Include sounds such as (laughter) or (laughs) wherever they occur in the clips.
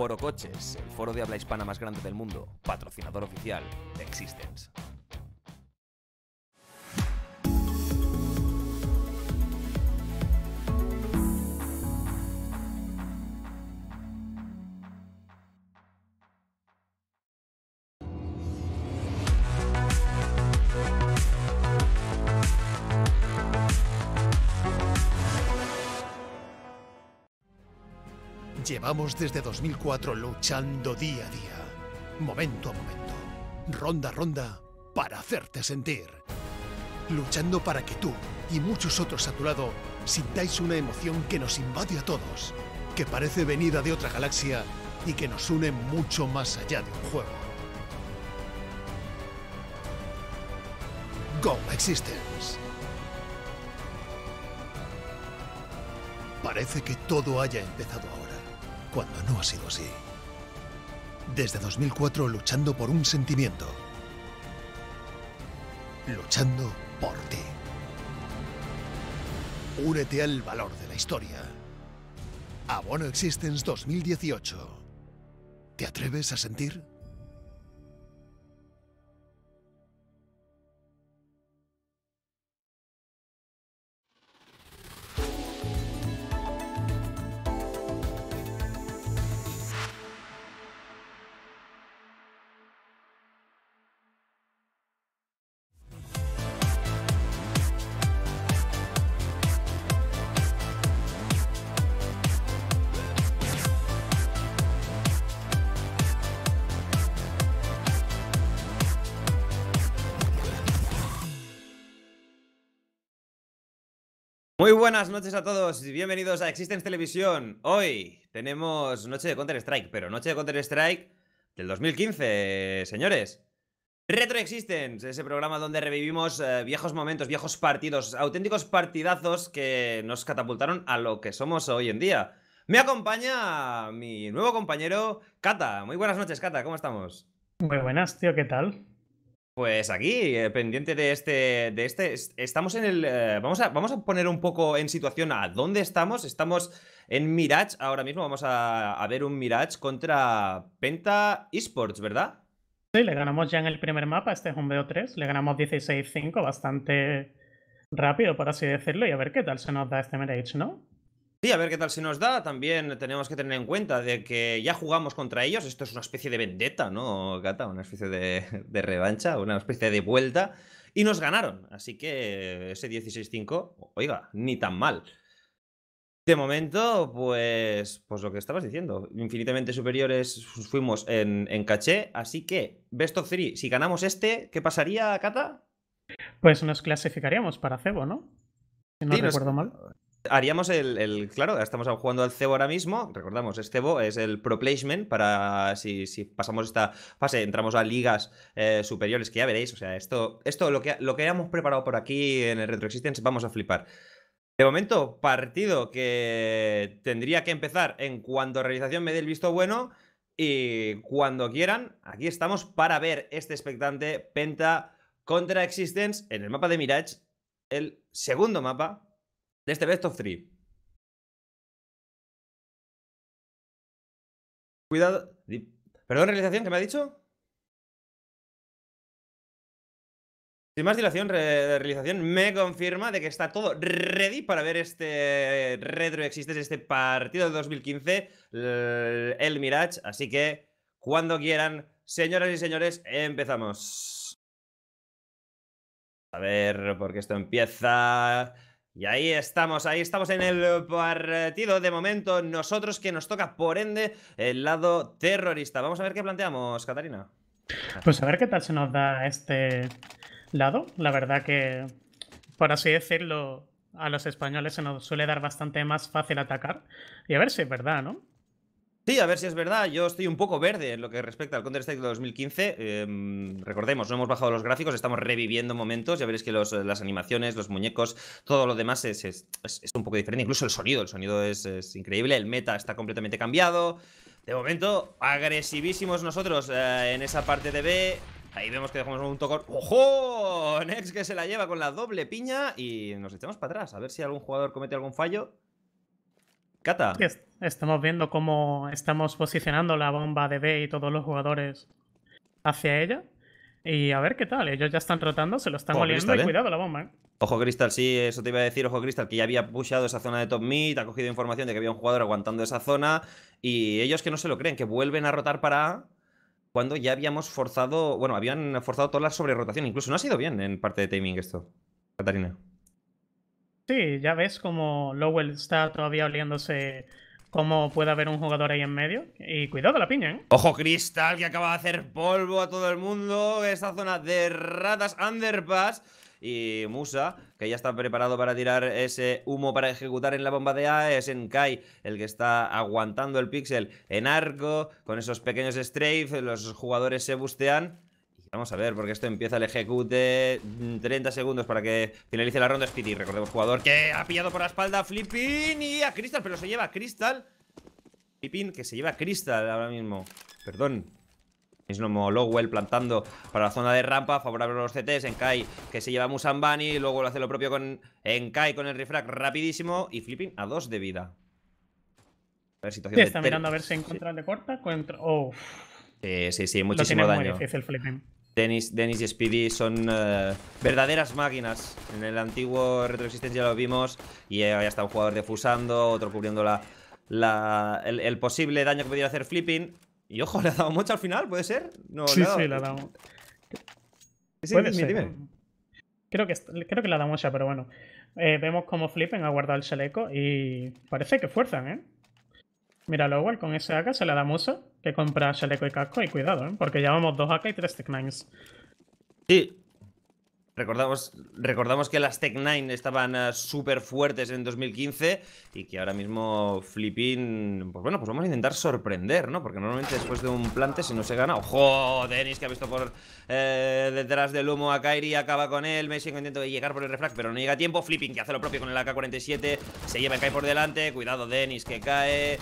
Foro Coches, el foro de habla hispana más grande del mundo, patrocinador oficial de Existence. Vamos desde 2004 luchando día a día, momento a momento, ronda a ronda, para hacerte sentir. Luchando para que tú y muchos otros a tu lado sintáis una emoción que nos invade a todos, que parece venida de otra galaxia y que nos une mucho más allá de un juego. Go Existence. Parece que todo haya empezado ahora cuando no ha sido así. Desde 2004 luchando por un sentimiento. Luchando por ti. Únete al valor de la historia. Abono Existence 2018. ¿Te atreves a sentir? Muy buenas noches a todos y bienvenidos a Existence Televisión. Hoy tenemos Noche de Counter-Strike, pero Noche de Counter-Strike del 2015, señores. Retro Existence, ese programa donde revivimos eh, viejos momentos, viejos partidos, auténticos partidazos que nos catapultaron a lo que somos hoy en día. Me acompaña mi nuevo compañero Kata Muy buenas noches, Kata, ¿cómo estamos? Muy buenas, tío, ¿qué tal? Pues aquí, eh, pendiente de este, de este, estamos en el, eh, vamos, a, vamos a poner un poco en situación a dónde estamos. Estamos en Mirage ahora mismo, vamos a, a ver un Mirage contra Penta Esports, ¿verdad? Sí, le ganamos ya en el primer mapa, este es un BO3, le ganamos 16-5, bastante rápido, por así decirlo, y a ver qué tal se nos da este Mirage, ¿no? Sí, a ver qué tal se nos da. También tenemos que tener en cuenta de que ya jugamos contra ellos. Esto es una especie de vendetta, ¿no, Cata? Una especie (laughs) de, revancha, una especie de vuelta. Y nos ganaron. Así que ese 16-5, oiga, ni tan mal. De momento, pues, pues lo que estabas diciendo, infinitamente superiores fuimos en, caché, así que Best of 3, si ganamos este, ¿qué pasaría, Cata? Pues nos clasificaríamos para Cebo, ¿no? Si no recuerdo mal. Haríamos el, claro, estamos jugando al cebo ahora mismo, recordamos, este cebo, es el pro placement para si, pasamos esta fase, entramos a ligas eh, superiores, que ya veréis, o sea, esto, esto lo, que, lo que hayamos preparado por aquí en el Retro Existence, vamos a flipar. De momento, partido que tendría que empezar en cuanto realización me dé el visto bueno y cuando quieran, aquí estamos para ver este expectante Penta contra Existence en el mapa de Mirage, el segundo mapa este Best of Three. Cuidado. Perdón, realización, ¿qué me ha dicho? Sin más dilación, realización me confirma de que está todo ready para ver este retro Existe este partido de 2015, el Mirage. Así que, cuando quieran, señoras y señores, empezamos. A ver, porque esto empieza. Y ahí estamos, ahí estamos en el partido de momento, nosotros que nos toca, por ende, el lado terrorista. Vamos a ver qué planteamos, Catarina. Pues a ver qué tal se nos da este lado. La verdad que, por así decirlo, a los españoles se nos suele dar bastante más fácil atacar. Y a ver si es verdad, ¿no? Sí, a ver si es verdad. Yo estoy un poco verde en lo que respecta al Counter-Strike de 2015. Em, recordemos, no hemos bajado los gráficos, estamos reviviendo momentos. Ya veréis que eh, las animaciones, los muñecos, todo lo demás es, un poco diferente. Incluso el sonido, el sonido es, increíble. El meta está completamente cambiado. De momento, agresivísimos nosotros eh, en esa parte de B. Ahí vemos que dejamos un tocón. ¡Ojo! Nex que se la lleva con la doble piña y nos echamos para atrás. A ver si algún jugador comete algún fallo. Cata. Estamos viendo cómo estamos posicionando la bomba de B y todos los jugadores hacia ella. Y a ver qué tal. Ellos ya están rotando, se lo están oliendo ¿eh? cuidado la bomba. ¿eh? Ojo Cristal, sí, eso te iba a decir, ojo Cristal que ya había pushado esa zona de top mid, ha cogido información de que había un jugador aguantando esa zona y ellos que no se lo creen, que vuelven a rotar para A cuando ya habíamos forzado, bueno, habían forzado toda la sobrerotación, incluso no ha sido bien en parte de timing esto, Catarina. Sí, ya ves como Lowell está todavía oliéndose cómo puede haber un jugador ahí en medio. Y cuidado la piña, ¿eh? Ojo, Cristal, que acaba de hacer polvo a todo el mundo. Esta zona de ratas, underpass. Y Musa, que ya está preparado para tirar ese humo para ejecutar en la bomba de A. Es Kai el que está aguantando el pixel en arco. Con esos pequeños strafe, los jugadores se bustean. Vamos a ver, porque esto empieza el ejecute 30 mm, segundos para que finalice la ronda Speedy. Recordemos, jugador que ha pillado por la espalda a Flipping y a Crystal, pero se lleva a Crystal. Flipping que se lleva a Crystal ahora mismo. Perdón, Mismo Lowell plantando para la zona de rampa, favorable a los CTs. Enkai que se lleva a Musambani, luego lo hace lo propio con Enkai con el refrag rapidísimo y flipping a dos de vida. A ver, situación está mirando a ver si encuentra de corta. Oh. Sí, sí, sí, muchísimo daño. Dennis, y Speedy son eh, verdaderas máquinas. En el antiguo Retro ya lo vimos y había eh, ya está un jugador defusando, otro cubriendo la, el, posible daño que pudiera hacer Flipping. Y ojo, le ha dado mucho al final, ¿puede ser? No, sí, le dado. sí, le ha Sí, ¿Puede dime, Creo que, creo que le ha dado mucha, pero bueno. Eh, vemos cómo Flipping ha guardado el chaleco y parece que fuerzan, ¿eh? Mira, Lowell con ese AK se le da musa que compra chaleco y casco y cuidado, ¿eh? porque llevamos dos AK y tres Tech Nines. Recordamos, recordamos que las Tech 9 estaban eh, súper fuertes en 2015 y que ahora mismo Flipping, pues bueno, pues vamos a intentar sorprender, ¿no? Porque normalmente después de un plante, si no se gana, ¡ojo! Dennis que ha visto por eh, detrás del humo a Kairi, acaba con él, Messi intento de llegar por el refract, pero no llega a tiempo, Flipping que hace lo propio con el AK-47, se lleva el cae por delante, cuidado Dennis que cae...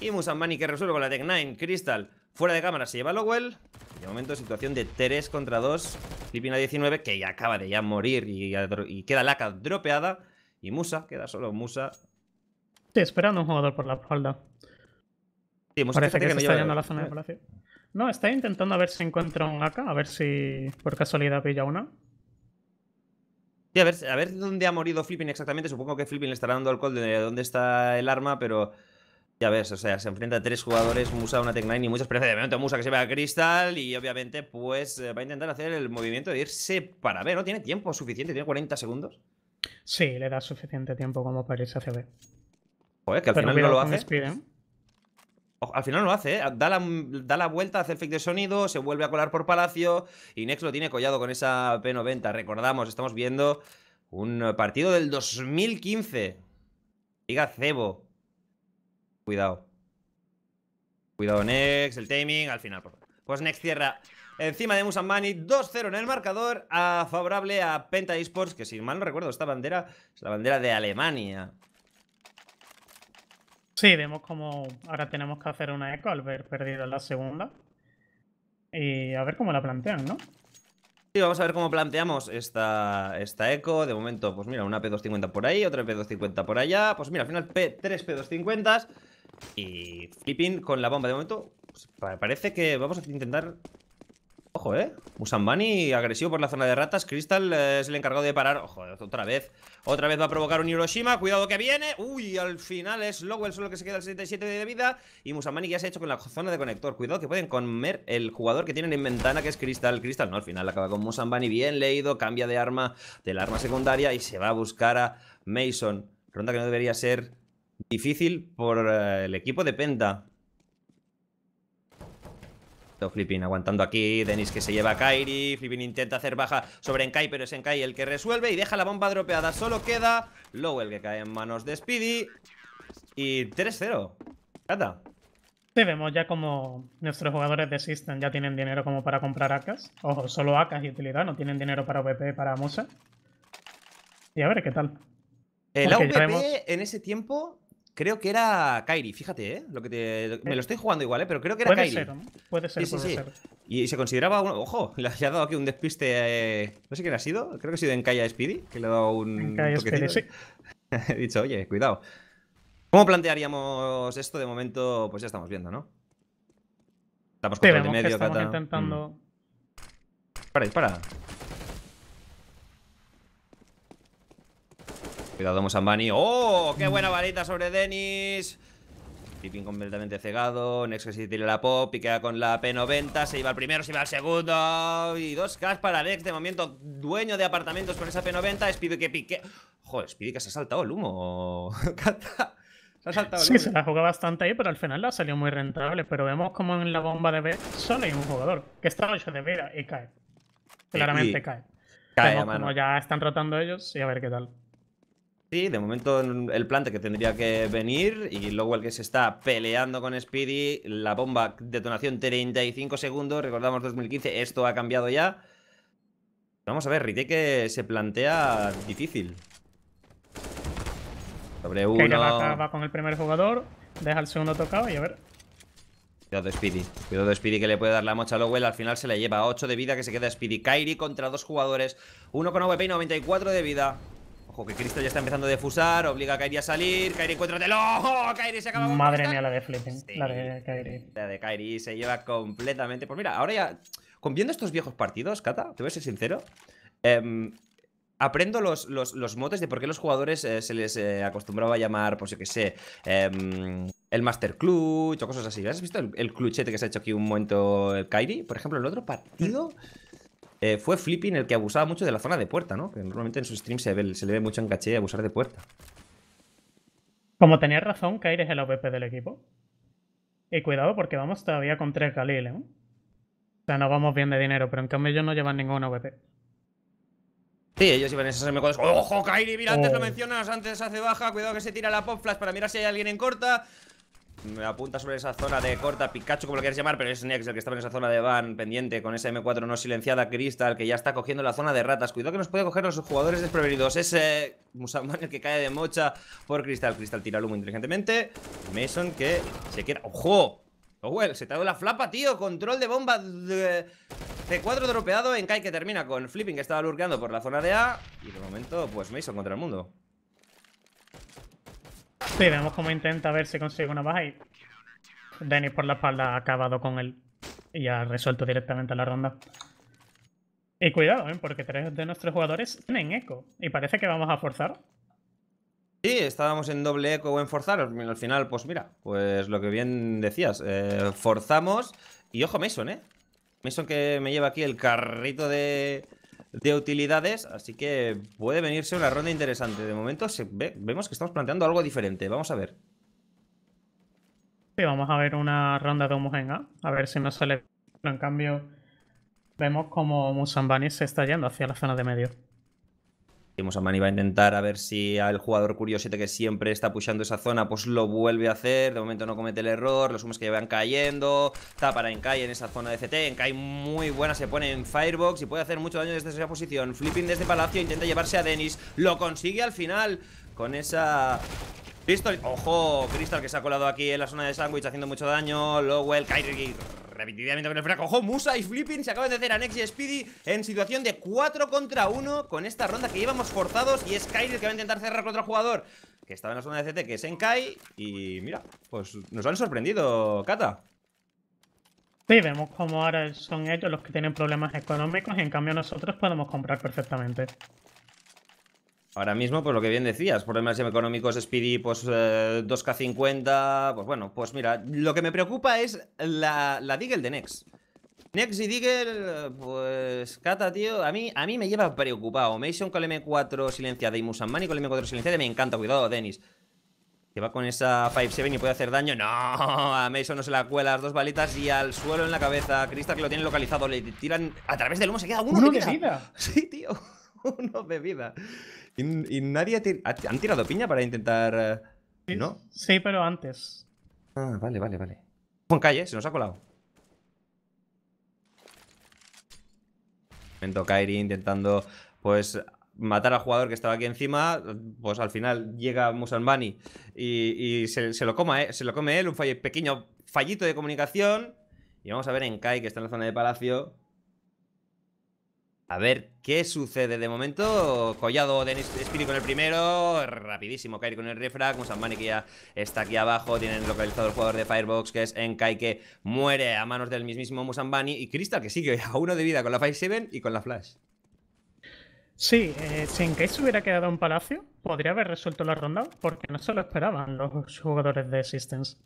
Y Musambani que resuelve con la Tech 9, Crystal Fuera de cámara se lleva Lowell. De momento, situación de 3 contra 2. Flipping a 19, que ya acaba de ya morir y, y queda laca dropeada. Y Musa, queda solo Musa. Sí, esperando un jugador por la espalda. Sí, Musa que, está yendo a la zona de palacio. No, está intentando a ver si encuentra un AK, a ver si por casualidad pilla una. Sí, a ver, a ver dónde ha morido Flipping exactamente. Supongo que Flipping le estará dando alcohol de dónde está el arma, pero ya ves, o sea, se enfrenta a tres jugadores, Musa, una Tech9 y muchos, experiencia. De momento Musa que se vea a Crystal y obviamente pues eh, va a intentar hacer el movimiento de irse para B. ¿No tiene tiempo suficiente? ¿Tiene 40 segundos? Sí, le da suficiente tiempo como para irse hacia B. Joder, que al final no lo hace. ¿eh? al final no lo hace, ¿eh? da, la, vuelta, hace el fake de sonido, se vuelve a colar por Palacio y Nex lo tiene collado con esa P90. Recordamos, estamos viendo un partido del 2015. Liga Cebo. Cuidado. Cuidado, Nex, el timing, al final, Pues Nex cierra encima de musa Mani, 2-0 en el marcador, a favorable a Penta Esports, que si mal no recuerdo, esta bandera es la bandera de Alemania. Sí, vemos como ahora tenemos que hacer una eco al ver perdido la segunda. Y a ver cómo la plantean, ¿no? Sí, vamos a ver cómo planteamos esta, esta eco. De momento, pues mira, una P250 por ahí, otra P250 por allá. Pues mira, al final P3 P250 y flipping con la bomba. De momento, pues, parece que vamos a intentar... Ojo, ¿eh? Musambani agresivo por la zona de ratas. Crystal es el encargado de parar. Ojo, otra vez. Otra vez va a provocar un Hiroshima. Cuidado que viene. Uy, al final es Lowell solo que se queda el 77 de vida. Y Musambani ya se ha hecho con la zona de conector. Cuidado que pueden comer el jugador que tienen en ventana, que es Crystal. Crystal no, al final acaba con Musambani. Bien leído. Cambia de arma, De la arma secundaria y se va a buscar a Mason. Ronda que no debería ser Difícil por eh, el equipo de Penta. Flipping aguantando aquí, Denis que se lleva a Kairi, Flipping intenta hacer baja sobre Enkai, pero es Enkai el que resuelve y deja la bomba dropeada, solo queda Lowell que cae en manos de Speedy y 3-0, Cata. Sí, vemos ya como nuestros jugadores de System ya tienen dinero como para comprar AKs, ...o solo AKs y utilidad, no tienen dinero para VP, para Musa y a ver qué tal. El AVP en ese tiempo Creo que era Kairi, fíjate, ¿eh? Lo que Me lo eh, estoy jugando igual, ¿eh? Pero creo que era Kairi. Puede ser, puede ser. Y se consideraba uno Ojo, (laughs) le ha dado aquí un despiste. Eh, no sé quién ha sido. Creo que ha sido en Kaya Speedy, que le ha dado un. Speedy, sí. (laughs) He dicho, oye, cuidado. ¿Cómo plantearíamos esto? De momento, pues ya estamos viendo, ¿no? Estamos con el de medio, que Estamos intentando. Mm. Para, dispara. Cuidado, Mosambani. ¡Oh! ¡Qué buena varita sobre Denis! Pippin completamente cegado. Nexus se tira la pop. Piquea con la P90. Se iba al primero, se iba al segundo. Y dos cash para Nex. De momento, dueño de apartamentos con esa P90. Speedy que pique. Joder, Speedy que se ha saltado el humo. (laughs) se ha saltado el humo. Sí, se la juega bastante ahí, pero al final la salió muy rentable. Pero vemos como en la bomba de B solo hay un jugador que está 8 de vida y cae. Claramente cae. Cae, vemos como ya están rotando ellos y a ver qué tal. Sí, de momento el plante que tendría que venir y luego el que se está peleando con Speedy, la bomba detonación 35 segundos, recordamos 2015, esto ha cambiado ya. Vamos a ver, que se plantea difícil. Sobre uno. va con el primer jugador, deja el segundo tocado y a ver. Cuidado Speedy, cuidado Speedy que le puede dar la mocha a Lowell, al final se le lleva 8 de vida que se queda Speedy. Kairi contra dos jugadores, uno con OVP y 94 de vida que Cristo ya está empezando a defusar. Obliga a Kairi a salir. Kairi, encuéntratelo. ojo, ¡oh! Kairi se acaba Madre mía, la de ¿eh? La de Kairi. La de Kairi se lleva completamente. Pues mira, ahora ya. Viendo estos viejos partidos, Cata, te voy a ser sincero. Em, aprendo los, los, motes de por qué los jugadores eh, se les eh, acostumbraba a llamar, por pues yo que sé, em, el Master Clutch o cosas así. ¿Has visto el, el, cluchete que se ha hecho aquí un momento Kairi? Por ejemplo, el otro partido. Mm. Eh, fue Flipping el que abusaba mucho de la zona de puerta, ¿no? Que normalmente en su stream se, le ve mucho en caché abusar de puerta. Como tenías razón, Kair es el OVP del equipo. Y cuidado porque vamos todavía con tres Galil, ¿eh? O sea, no vamos bien de dinero, pero en cambio ellos no llevan ningún OVP. Sí, ellos iban a esas m ¡Ojo, Kairi! Mira, antes lo oh. mencionas, antes hace baja. Cuidado que se tira la pop flash para mirar si hay alguien en corta. Me apunta sobre esa zona de corta Pikachu, como lo quieras llamar, pero es Nex el que estaba en esa zona de van pendiente con esa M4 no silenciada, Crystal, que ya está cogiendo la zona de ratas. Cuidado que nos puede coger los jugadores desprevenidos. Ese Musaman el que cae de mocha por Crystal. Crystal tira el humo inteligentemente. Mason que se queda... ¡Ojo! Owell, se te ha dado la flapa, tío. Control de bomba. De... C4 dropeado en Kai que termina con Flipping que estaba lurkeando por la zona de A. Y de momento, pues Mason contra el mundo. Sí, vemos cómo intenta ver si consigue una baja y... Dennis por la espalda ha acabado con él y ha resuelto directamente la ronda. Y cuidado, ¿eh? porque tres de nuestros jugadores tienen eco. Y parece que vamos a forzar. Sí, estábamos en doble eco o en forzar. Al final, pues mira, pues lo que bien decías. Eh, forzamos. Y ojo, Mason, ¿eh? Mason que me lleva aquí el carrito de, de utilidades, así que puede venirse una ronda interesante. De momento vemos que estamos planteando algo diferente, vamos a ver. Sí, vamos a ver una ronda de homogénea. a ver si nos sale... Pero en cambio, vemos como Musambani se está yendo hacia la zona de medio a Mani va a intentar a ver si al jugador curiosete que siempre está pushando esa zona, pues lo vuelve a hacer. De momento no comete el error. Los humos que llevan cayendo. Está para Enkai en esa zona de CT. Enkai muy buena. Se pone en Firebox y puede hacer mucho daño desde esa posición. Flipping desde Palacio. Intenta llevarse a Denis. Lo consigue al final con esa Crystal, ojo, Crystal que se ha colado aquí en la zona de sándwich haciendo mucho daño. Lowell, Kairi repetidamente con el Musa y Flipping se acaban de hacer a Nex y Speedy en situación de 4 contra 1 con esta ronda que llevamos forzados y es que va a intentar cerrar con otro jugador que estaba en la zona de CT, que es Enkai y mira, pues nos han sorprendido, Kata. Sí, vemos como ahora son ellos los que tienen problemas económicos y en cambio nosotros podemos comprar perfectamente. Ahora mismo, pues lo que bien decías, problemas económicos, Speedy, pues 2K50, eh, pues bueno, pues mira, lo que me preocupa es la, la Deagle de Nex. Nex y deagle pues Cata, tío, a mí, a mí me lleva preocupado. Mason con el M4 silenciada y Musanmani con el M4 silenciada, me encanta, cuidado, Denis. Que va con esa 5-7 y puede hacer daño. No, a Mason no se la cuela las dos balitas y al suelo en la cabeza. Crista que lo tiene localizado, le tiran a través del humo, se queda uno, uno de vida. vida. (laughs) Sí, tío, (laughs) uno de vida. ¿Y, nadie ha han tirado piña para intentar...? ¿No? Sí, pero antes. Ah, vale, vale, vale. Con calle, se nos ha colado. Momento Kairi intentando, pues, matar al jugador que estaba aquí encima, pues al final llega Musalmani y, y se, lo eh, se lo come él, un pequeño fallito de comunicación. Y vamos a ver en Kai, que está en la zona de palacio, a ver qué sucede de momento. Collado de Spirit con el primero. Rapidísimo Kairi con el refrag. Musambani que ya está aquí abajo. Tienen localizado el jugador de Firebox que es Enkai que muere a manos del mismísimo Musambani. Y Crystal que sigue a uno de vida con la Fire 7 y con la Flash. Sí, eh, si Enkai se hubiera quedado en Palacio, podría haber resuelto la ronda porque no se lo esperaban los jugadores de Existence.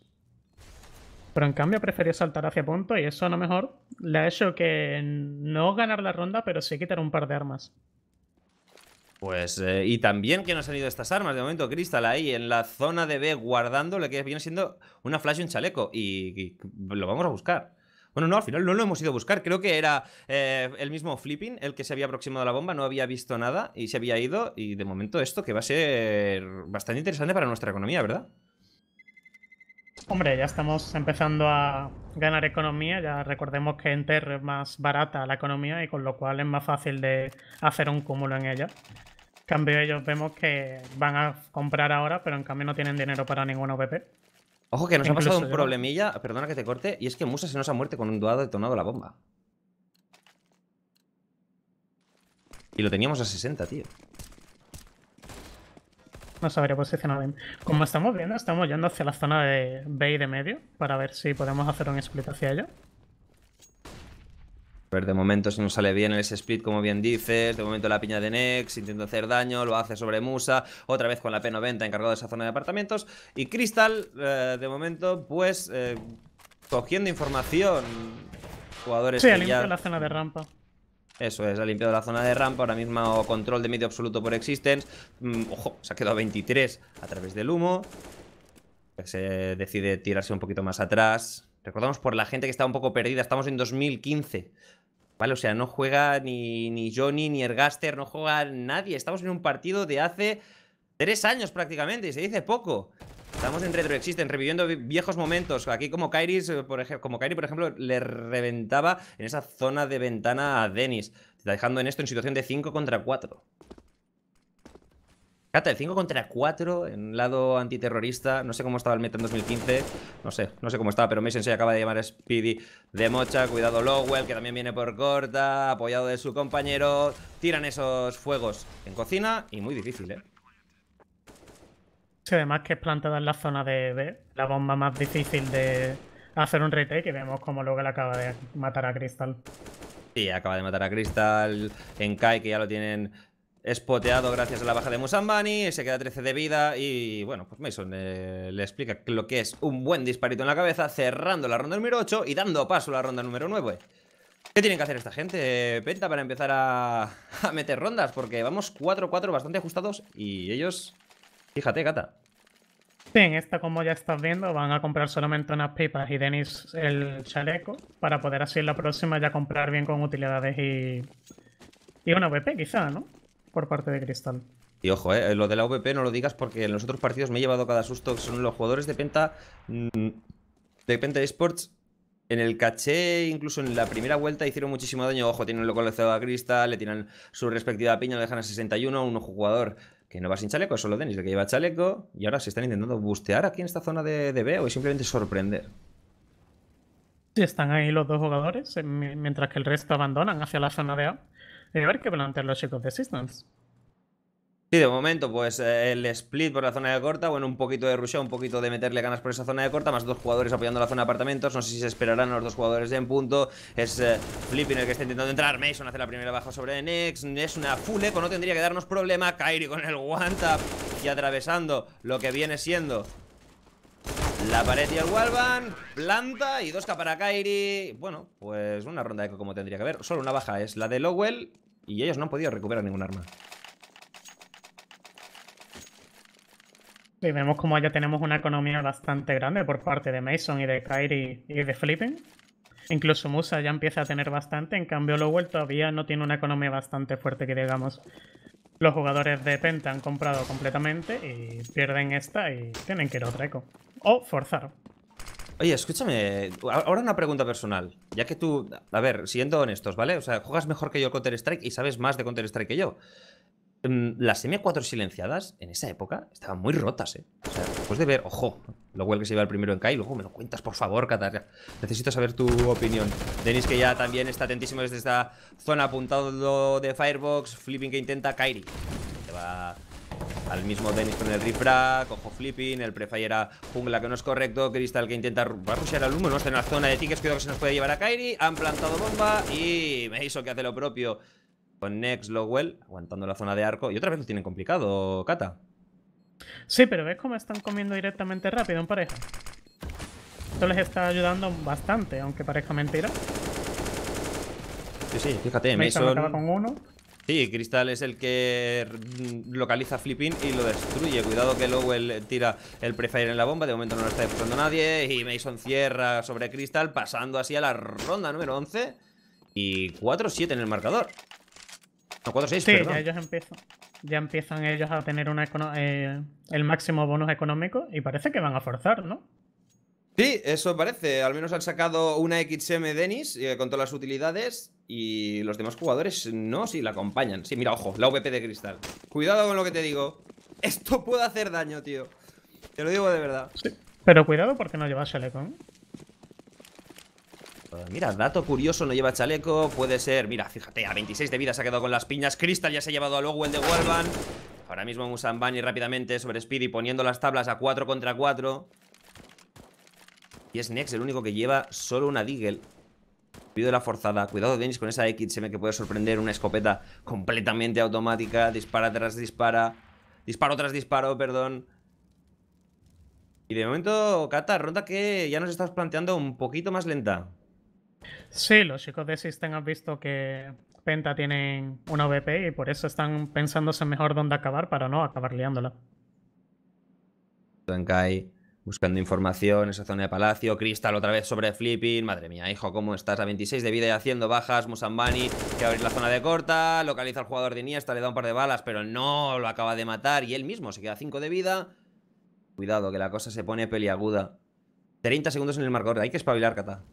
Pero en cambio prefería saltar hacia punto y eso a lo mejor le ha hecho que no ganar la ronda, pero sí quitar un par de armas. Pues, eh, y también que nos han ido estas armas de momento, Cristal ahí en la zona de B, guardando lo que viene siendo una flash y un chaleco. Y, lo vamos a buscar. Bueno, no, al final no lo hemos ido a buscar. Creo que era eh, el mismo Flipping, el que se había aproximado a la bomba, no había visto nada y se había ido. Y de momento esto que va a ser bastante interesante para nuestra economía, ¿verdad? Hombre, ya estamos empezando a ganar economía, ya recordemos que Enter es más barata la economía y con lo cual es más fácil de hacer un cúmulo en ella. En cambio, ellos vemos que van a comprar ahora, pero en cambio no tienen dinero para ningún OVP. Ojo que nos ha pasado un problemilla, perdona que te corte, y es que Musa se nos ha muerto con un duado detonado la bomba. Y lo teníamos a 60, tío. No sabría posicionado bien. Como estamos viendo, estamos yendo hacia la zona de B y de medio para ver si podemos hacer un split hacia allá. A ver, de momento si nos sale bien ese split, como bien dices. De momento la piña de Nex intenta hacer daño, lo hace sobre Musa. Otra vez con la P90 encargado de esa zona de apartamentos. Y Crystal, eh, de momento, pues, eh, cogiendo información. Jugadores sí, que de la zona de rampa. Eso es, ha limpiado la zona de rampa. Ahora mismo control de medio absoluto por Existence. Mm, ojo, se ha quedado a 23 a través del humo. Se pues, eh, decide tirarse un poquito más atrás. Recordamos por la gente que está un poco perdida. Estamos en 2015. ¿Vale? O sea, no juega ni, ni Johnny, ni Ergaster, no juega nadie. Estamos en un partido de hace tres años prácticamente y se dice poco. Estamos en Retro Existen, reviviendo viejos momentos. Aquí como Kairis, eh, por ejemplo, como Kairi, por ejemplo, le reventaba en esa zona de ventana a Dennis. Está Dejando en esto en situación de 5 contra 4. Cata, el 5 contra 4 en lado antiterrorista. No sé cómo estaba el meta en 2015. No sé, no sé cómo estaba, pero Mason se acaba de llamar a Speedy de mocha. Cuidado Lowell, que también viene por corta, apoyado de su compañero. Tiran esos fuegos en cocina y muy difícil, ¿eh? Sí, además que es plantada en la zona de, B, la bomba más difícil de hacer un retake y vemos como él acaba de matar a Crystal. Sí, acaba de matar a Crystal, en Kai que ya lo tienen espoteado gracias a la baja de Musambani, se queda 13 de vida y bueno, pues Mason le explica lo que es un buen disparito en la cabeza, cerrando la ronda número 8 y dando paso a la ronda número 9. ¿Qué tienen que hacer esta gente, Penta, para empezar a, a meter rondas? Porque vamos 4-4 bastante ajustados y ellos Fíjate, gata. Sí, en esta, como ya estás viendo, van a comprar solamente unas pipas y Denis el chaleco para poder así en la próxima ya comprar bien con utilidades y, y una VP quizá, ¿no? Por parte de Cristal. Y ojo, eh, lo de la VP no lo digas porque en los otros partidos me he llevado cada susto. Son los jugadores de Penta, mm, de Penta Esports, en el caché, incluso en la primera vuelta, hicieron muchísimo daño. Ojo, tienen lo a Cristal, le tiran su respectiva piña, le dejan a 61. Un jugador que no va sin chaleco, es solo Denis el que lleva chaleco. Y ahora se están intentando bustear aquí en esta zona de, B O simplemente sorprender. Si están ahí los dos jugadores, mientras que el resto abandonan hacia la zona de A. Debe ver que plantean los chicos de assistance. Sí, de momento, pues eh, el split por la zona de corta, bueno, un poquito de rusheo, un poquito de meterle ganas por esa zona de corta, más dos jugadores apoyando la zona de apartamentos, no sé si se esperarán los dos jugadores en punto, es eh, Flipping el que está intentando entrar, Mason hace la primera baja sobre Nex, es una full eco, no tendría que darnos problema, Kairi con el one tap y atravesando lo que viene siendo la pared y el planta y dos K para Kairi, bueno, pues una ronda de eco como tendría que haber, solo una baja es la de Lowell y ellos no han podido recuperar ningún arma. Y vemos como ya tenemos una economía bastante grande por parte de Mason y de Kairi y de Flipping. Incluso Musa ya empieza a tener bastante, en cambio Lowell todavía no tiene una economía bastante fuerte que digamos. Los jugadores de Penta han comprado completamente y pierden esta y tienen que ir a otra eco. O forzar. Oye, escúchame, ahora una pregunta personal. Ya que tú, a ver, siendo honestos, ¿vale? O sea, juegas mejor que yo Counter-Strike y sabes más de Counter-Strike que yo. Mm, las M4 silenciadas en esa época estaban muy rotas, ¿eh? O sea, después de ver, ojo, lo cual que se iba el primero en Kai, luego me lo cuentas, por favor, Kataria. Necesito saber tu opinión. Denis, que ya también está atentísimo desde esta zona, apuntado de Firebox, flipping que intenta Kairi. Se va al mismo Denis con el rifra, Ojo flipping, el prefire a jungla que no es correcto, Crystal que intenta rushear al humo, no está en la zona de tickets, creo que se nos puede llevar a Kairi, han plantado bomba y me hizo que hace lo propio con next Lowell aguantando la zona de arco. Y otra vez lo tienen complicado, Kata. Sí, pero ves cómo están comiendo directamente rápido en pareja. Esto les está ayudando bastante, aunque parezca mentira. Sí, sí, fíjate, Mason... con uno. Sí, cristal es el que mm, localiza Flipping y lo destruye. Cuidado que Lowell tira el prefire en la bomba. De momento no lo está disfrutando nadie. Y Mason cierra sobre Crystal, pasando así a la ronda número 11. Y 4-7 en el marcador. No, 4, 6, sí, ya ellos empiezan. Ya empiezan ellos a tener eh, el máximo bonus económico y parece que van a forzar, ¿no? Sí, eso parece. Al menos han sacado una XM Denis eh, con todas las utilidades y los demás jugadores no, si la acompañan. Sí, mira, ojo, la VP de cristal. Cuidado con lo que te digo. Esto puede hacer daño, tío. Te lo digo de verdad. Sí. Pero cuidado porque no llevas el Mira, dato curioso, no lleva chaleco Puede ser, mira, fíjate, a 26 de vida se ha quedado con las piñas Crystal ya se ha llevado a Lowell de Walvan, Ahora mismo un y rápidamente sobre Speedy Poniendo las tablas a 4 contra 4 Y es Nex el único que lleva solo una Deagle Pido la forzada. Cuidado, Dennis con esa XM que puede sorprender. Una escopeta completamente automática. Dispara tras dispara. Disparo tras disparo, perdón. Y de momento, Kata, ronda que ya nos estás planteando un poquito más lenta. Sí, los chicos de System han visto que Penta tienen una VP y por eso están pensándose mejor dónde acabar para no acabar liándola. Tenkai buscando información en esa zona de palacio. Cristal otra vez sobre flipping. Madre mía, hijo, ¿cómo estás? A 26 de vida y haciendo bajas. Musambani que abre la zona de corta. Localiza al jugador de niesta, le da un par de balas, pero no lo acaba de matar. Y él mismo se queda 5 de vida. Cuidado, que la cosa se pone peliaguda. 30 segundos en el marcador. Hay que espabilar, Cata.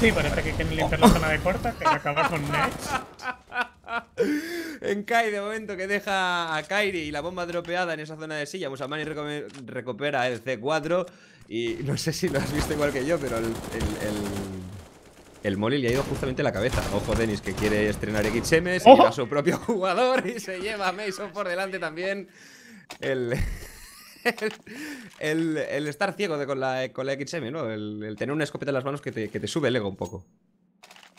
Sí, parece que quieren limpiar la zona de corta, que acaba con Nets. en Kai, de momento, que deja a Kairi y la bomba dropeada en esa zona de silla. Musamani pues recupera el C4. Y no sé si lo has visto igual que yo, pero el, el, Molly le ha ido justamente la cabeza. Ojo, Denis, que quiere estrenar XM, se lleva a su propio (laughs) jugador y se lleva a Mason por delante también. El el, el, estar ciego de, con, la, con XM, ¿no? El, tener una escopeta en las manos que te, sube el ego un poco.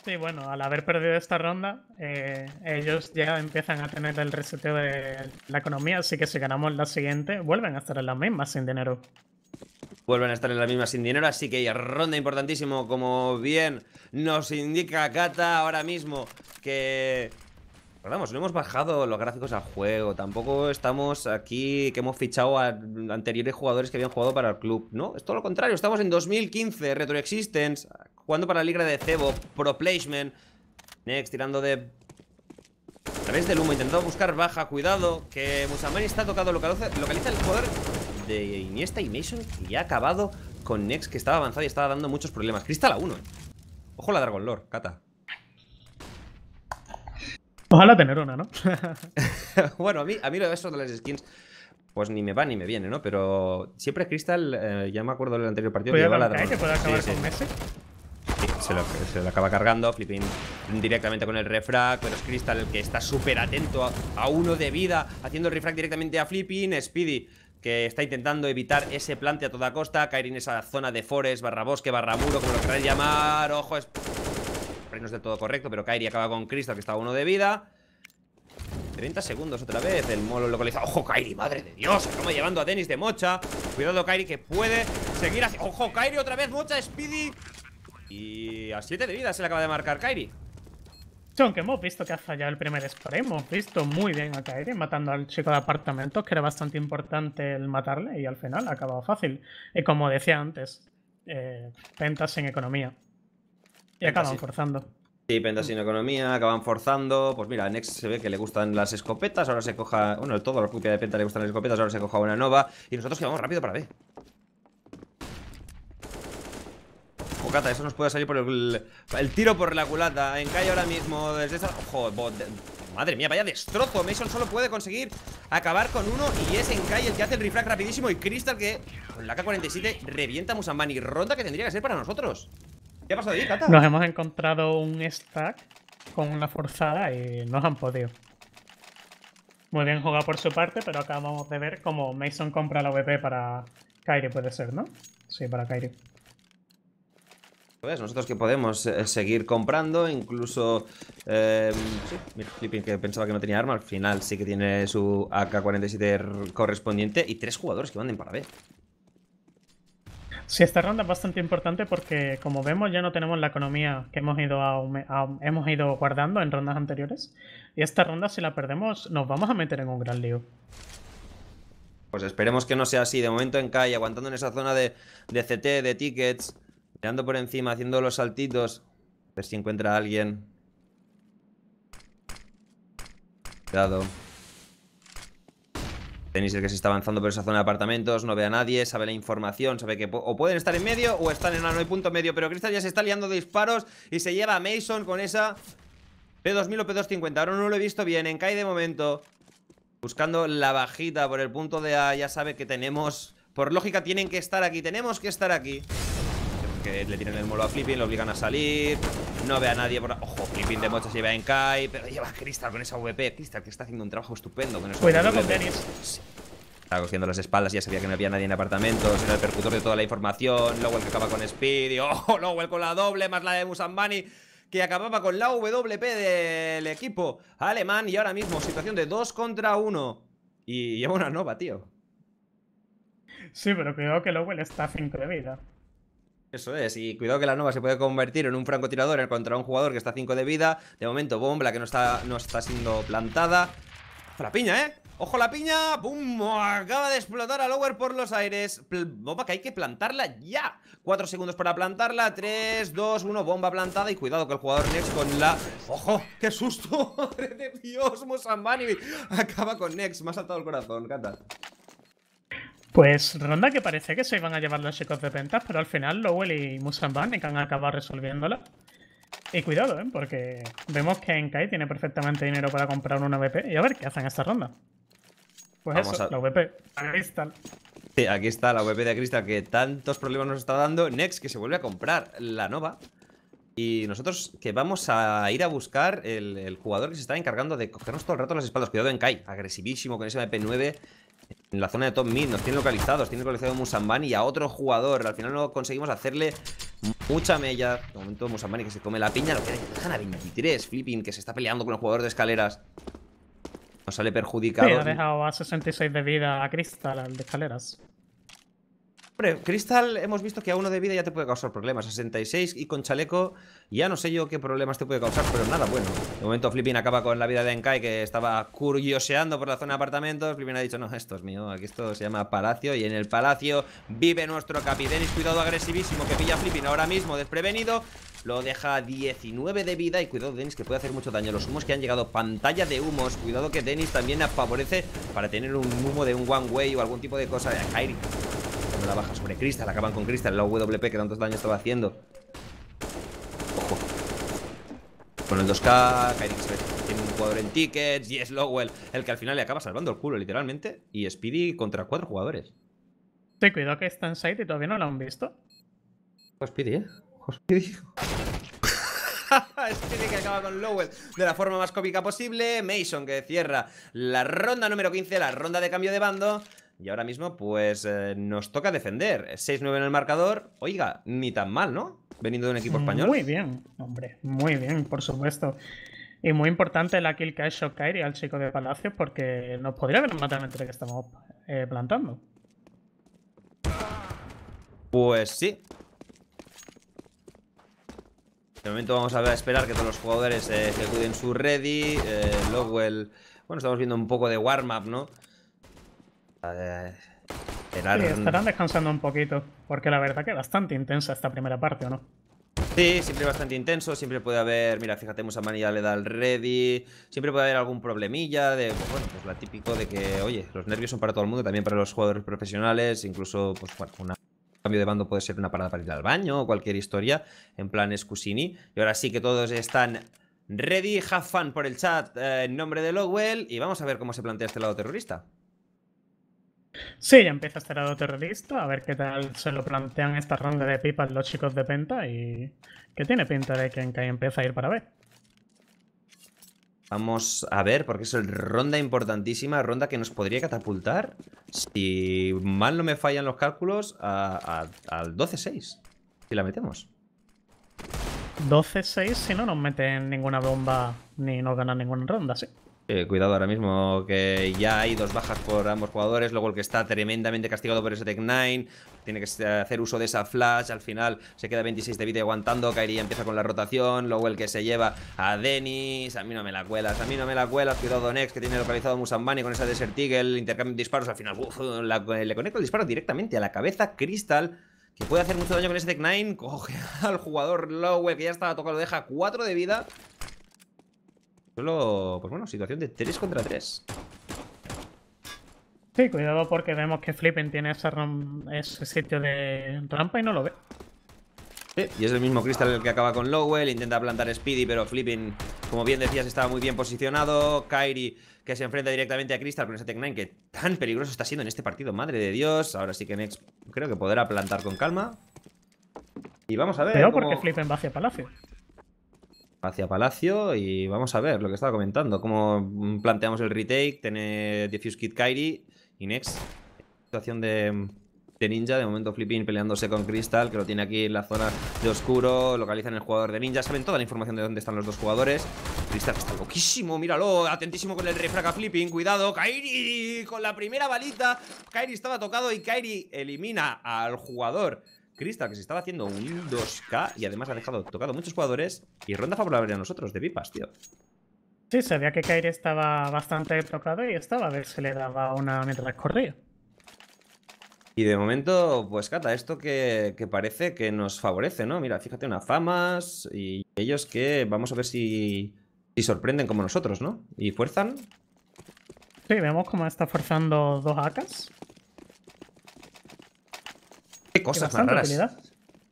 Sí, bueno, al haber perdido esta ronda, eh, ellos ya empiezan a tener el reseteo de la economía, así que si ganamos la siguiente, vuelven a estar en la misma sin dinero. Vuelven a estar en la misma sin dinero, así que ronda importantísimo, como bien nos indica Kata ahora mismo, que pero no hemos bajado los gráficos al juego. Tampoco estamos aquí que hemos fichado a anteriores jugadores que habían jugado para el club. No, es todo lo contrario. Estamos en 2015, Retro Existence, jugando para la Liga de Cebo, Pro Placement. Next, tirando de... A través del humo, intentando buscar baja. Cuidado, que Musamani está tocado. Localiza, localiza el poder de Iniesta y Mason y ha acabado con Next, que estaba avanzado y estaba dando muchos problemas. Cristal a uno. Ojo la Dragon Lord, Cata. Ojalá tener una, ¿no? (laughs) bueno, a mí, a mí eso de las skins pues ni me va ni me viene, ¿no? Pero siempre Crystal, eh, ya me acuerdo del anterior partido, ¿eh? que puede acabar con se, lo, se acaba cargando, flipping directamente con el refrag, pero es Crystal que está súper atento a, uno de vida, haciendo el refrag directamente a flipping, Speedy que está intentando evitar ese plante a toda costa, caer en esa zona de forest, barra bosque, barra muro, como lo queráis llamar, ojo, es no es del todo correcto, pero Kairi acaba con Crystal, que está uno de vida. 30 segundos otra vez. El molo localizado ¡Ojo, Kairi! ¡Madre de Dios! Estamos llevando a Dennis de mocha. Cuidado, Kairi, que puede seguir hacia. ¡Ojo, Kairi! Otra vez mocha, Speedy. Y a 7 de vida se le acaba de marcar Kairi. Aunque hemos visto que ha fallado el primer spray, hemos visto muy bien a Kairi matando al chico de apartamentos, que era bastante importante el matarle, y al final ha acabado fácil. como decía antes, eh, ventas en economía. Y acaban forzando. Sí, sin Economía, acaban forzando. Pues mira, a Nex se ve que le gustan las escopetas, ahora se coja. Bueno, el todo, la puta de Penta le gustan las escopetas, ahora se coja una nova. Y nosotros que vamos rápido para B. Jocata, eso nos puede salir por el, tiro por la culata. En calle ahora mismo, desde esa... Madre mía, vaya destrozo. Mason solo puede conseguir acabar con uno y es en calle el que hace el refrag rapidísimo. Y Crystal que con la K-47 revienta Musambani. Ronda que tendría que ser para nosotros. ¿Qué ha pasado ahí, Nos hemos encontrado un stack con una forzada y nos han podido. Muy bien jugado por su parte, pero acabamos de ver cómo Mason compra la VP para Kairi, puede ser, ¿no? Sí, para Kairi. Pues nosotros que podemos eh, seguir comprando, incluso... Eh, sí, que pensaba que no tenía arma, al final sí que tiene su AK-47 correspondiente y tres jugadores que manden para B. Sí, esta ronda es bastante importante porque, como vemos, ya no tenemos la economía que hemos ido, hemos ido guardando en rondas anteriores. Y esta ronda, si la perdemos, nos vamos a meter en un gran lío. Pues esperemos que no sea así. De momento en calle, aguantando en esa zona de, de CT, de tickets, mirando por encima, haciendo los saltitos. A ver si encuentra a alguien. Cuidado. Tenéis el que se está avanzando por esa zona de apartamentos, no ve a nadie, sabe la información, sabe que o pueden estar en medio o están en el punto medio. Pero Crystal ya se está liando disparos y se lleva a Mason con esa P2000 o P250. Ahora no lo he visto bien, en de momento. Buscando la bajita por el punto de A, ya sabe que tenemos... Por lógica tienen que estar aquí, tenemos que estar aquí que le tienen el molo a Flipping, lo obligan a salir. No ve a nadie por. Ojo, Flipping de mocha lleva en Kai, pero lleva cristal Crystal con esa VP. Crystal que está haciendo un trabajo estupendo con Cuidado con Dennis. Estaba cogiendo las espaldas, ya sabía que no había nadie en apartamentos, era el percutor de toda la información, Lowell que acaba con Speed Y ojo, Lowell con la doble, más la de Musambani, que acababa con la WP del equipo alemán y ahora mismo situación de 2 contra 1. Y lleva una nova, tío. Sí, pero creo que Lowell está a 5 de vida. Eso es, y cuidado que la Nova se puede convertir en un francotirador contra un jugador que está a 5 de vida. De momento, la que no está, no está siendo plantada. ¡Ojo la piña, eh! ¡Ojo la piña! ¡Bum! Acaba de explotar a Lower por los aires. bomba que hay que plantarla ya. 4 segundos para plantarla. 3, 2, 1. Bomba plantada. Y cuidado que el jugador Nex con la... ¡Ojo! ¡Qué susto! (laughs) ¡Madre de Dios! Mosambani acaba con Nex. Me ha saltado el corazón, tal? Pues ronda que parece que se iban a llevar los chicos de ventas, pero al final Lowell y Musamban Van han acabado resolviéndola. Y cuidado, ¿eh? porque vemos que Enkai tiene perfectamente dinero para comprar una VP y a ver qué hacen esta ronda. Pues eso, la VP, de Crystal. Sí, aquí está la VP de Crystal que tantos problemas nos está dando. Next, que se vuelve a comprar la Nova. Y nosotros que vamos a ir a buscar el, jugador que se está encargando de cogernos todo el rato las espaldas. Cuidado en agresivísimo con ese MP9 en la zona de top mid. Nos tiene localizados, Tiene localizado a Musambani y a otro jugador. Al final no conseguimos hacerle mucha mella. De momento Musambani que se come la piña, lo que dejan a 23. Flipping, que se está peleando con el jugador de escaleras. Nos sale perjudicado. ha dejado a 66 de vida a Crystal, al de escaleras. Hombre, Crystal hemos visto que a uno de vida ya te puede causar problemas. 66 y con chaleco ya no sé yo qué problemas te puede causar, pero nada, bueno. De momento Flippin acaba con la vida de Enkai que estaba curioseando por la zona de apartamentos. Flippin ha dicho, no, esto es mío, aquí esto se llama Palacio y en el Palacio vive nuestro Capi. Denis, cuidado agresivísimo que pilla Flipping Flippin ahora mismo desprevenido. Lo deja 19 de vida y cuidado Denis que puede hacer mucho daño Los humos que han llegado, pantalla de humos Cuidado que Denis también apavorece para tener un humo de un one way o algún tipo de cosa de Kairi la baja sobre la acaban con Crystal, la WP que tantos daños estaba haciendo. Ojo. Con el 2K, tiene un jugador en tickets y es Lowell el que al final le acaba salvando el culo, literalmente. Y Speedy contra cuatro jugadores. Te cuidado que está en site y todavía no lo han visto. Ojo Speedy, eh. Speedy. (laughs) Speedy que acaba con Lowell de la forma más cómica posible. Mason que cierra la ronda número 15, la ronda de cambio de bando. Y ahora mismo, pues, eh, nos toca defender. 6-9 en el marcador. Oiga, ni tan mal, ¿no? Veniendo de un equipo español. Muy bien, hombre. Muy bien, por supuesto. Y muy importante la kill que ha hecho Kairi al chico de palacio porque nos podría haber matado entre que estamos eh, plantando. Pues sí. De momento vamos a esperar que todos los jugadores se eh, ejecuten su ready. Eh, Lowell... Bueno, estamos viendo un poco de warm-up, ¿no? estarán descansando un poquito, porque la verdad que bastante intensa esta primera parte, ¿o no? Sí, siempre bastante intenso, siempre puede haber, mira, fíjate, mucha manía le da el ready, siempre puede haber algún problemilla de, pues bueno, pues la típico de que, oye, los nervios son para todo el mundo, también para los jugadores profesionales, incluso, pues un cambio de bando puede ser una parada para ir al baño o cualquier historia, en plan Scusini. Y ahora sí que todos están ready, have fun por el chat eh, en nombre de Lowell y vamos a ver cómo se plantea este lado terrorista. Sí, ya empieza este lado terrorista, a ver qué tal se lo plantean esta ronda de pipas los chicos de Penta y qué tiene pinta de que empieza a ir para ver. Vamos a ver, porque es el ronda importantísima, ronda que nos podría catapultar, si mal no me fallan los cálculos, al 12-6, si la metemos. 12-6 si no nos meten ninguna bomba ni nos ganan ninguna ronda, sí. Eh, cuidado ahora mismo que ya hay dos bajas por ambos jugadores. Luego el que está tremendamente castigado por ese Tech 9. Tiene que hacer uso de esa flash. Al final se queda 26 de vida aguantando. Kairi empieza con la rotación. Luego el que se lleva a Denis. A mí no me la cuelas. A mí no me la cuelas. Cuidado Donex que tiene localizado Musambani con esa Desert Eagle. Intercambio de disparos. Al final le conecta el disparo directamente a la cabeza. Crystal que puede hacer mucho daño con ese Tech 9. Coge (laughs) al jugador Lowe que ya estaba tocado. Lo deja 4 de vida. Solo, pues bueno, situación de 3 contra 3. Sí, cuidado porque vemos que Flipping tiene ese, sitio de rampa y no lo ve. Sí, y es el mismo Crystal el que acaba con Lowell, intenta plantar Speedy, pero Flipping, como bien decías, estaba muy bien posicionado. Kairi que se enfrenta directamente a Crystal con ese Tech 9 que tan peligroso está siendo en este partido, madre de Dios. Ahora sí que Nex creo que podrá plantar con calma. Y vamos a ver. Pero porque Flipping va hacia Palacio hacia Palacio y vamos a ver lo que estaba comentando, cómo mm, planteamos el retake, Tiene Diffuse Kid Kairi y Next. Situación de, de Ninja, de momento Flipping peleándose con Crystal, que lo tiene aquí en la zona de oscuro, localizan el jugador de Ninja, saben toda la información de dónde están los dos jugadores. Crystal está loquísimo, míralo, atentísimo con el refraga Flipping, cuidado, Kairi con la primera balita, Kairi estaba tocado y Kairi elimina al jugador Cristal que se estaba haciendo un 2K y además ha dejado tocado muchos jugadores. Y ronda favorable a nosotros, de pipas, tío. Sí, sabía que Kairi estaba bastante tocado y estaba a ver si le daba una mientras corría. Y de momento, pues Cata, esto que, parece que nos favorece, ¿no? Mira, fíjate, una famas y ellos que vamos a ver si, si sorprenden como nosotros, ¿no? Y fuerzan. Sí, vemos cómo está forzando dos AKs cosas más raras.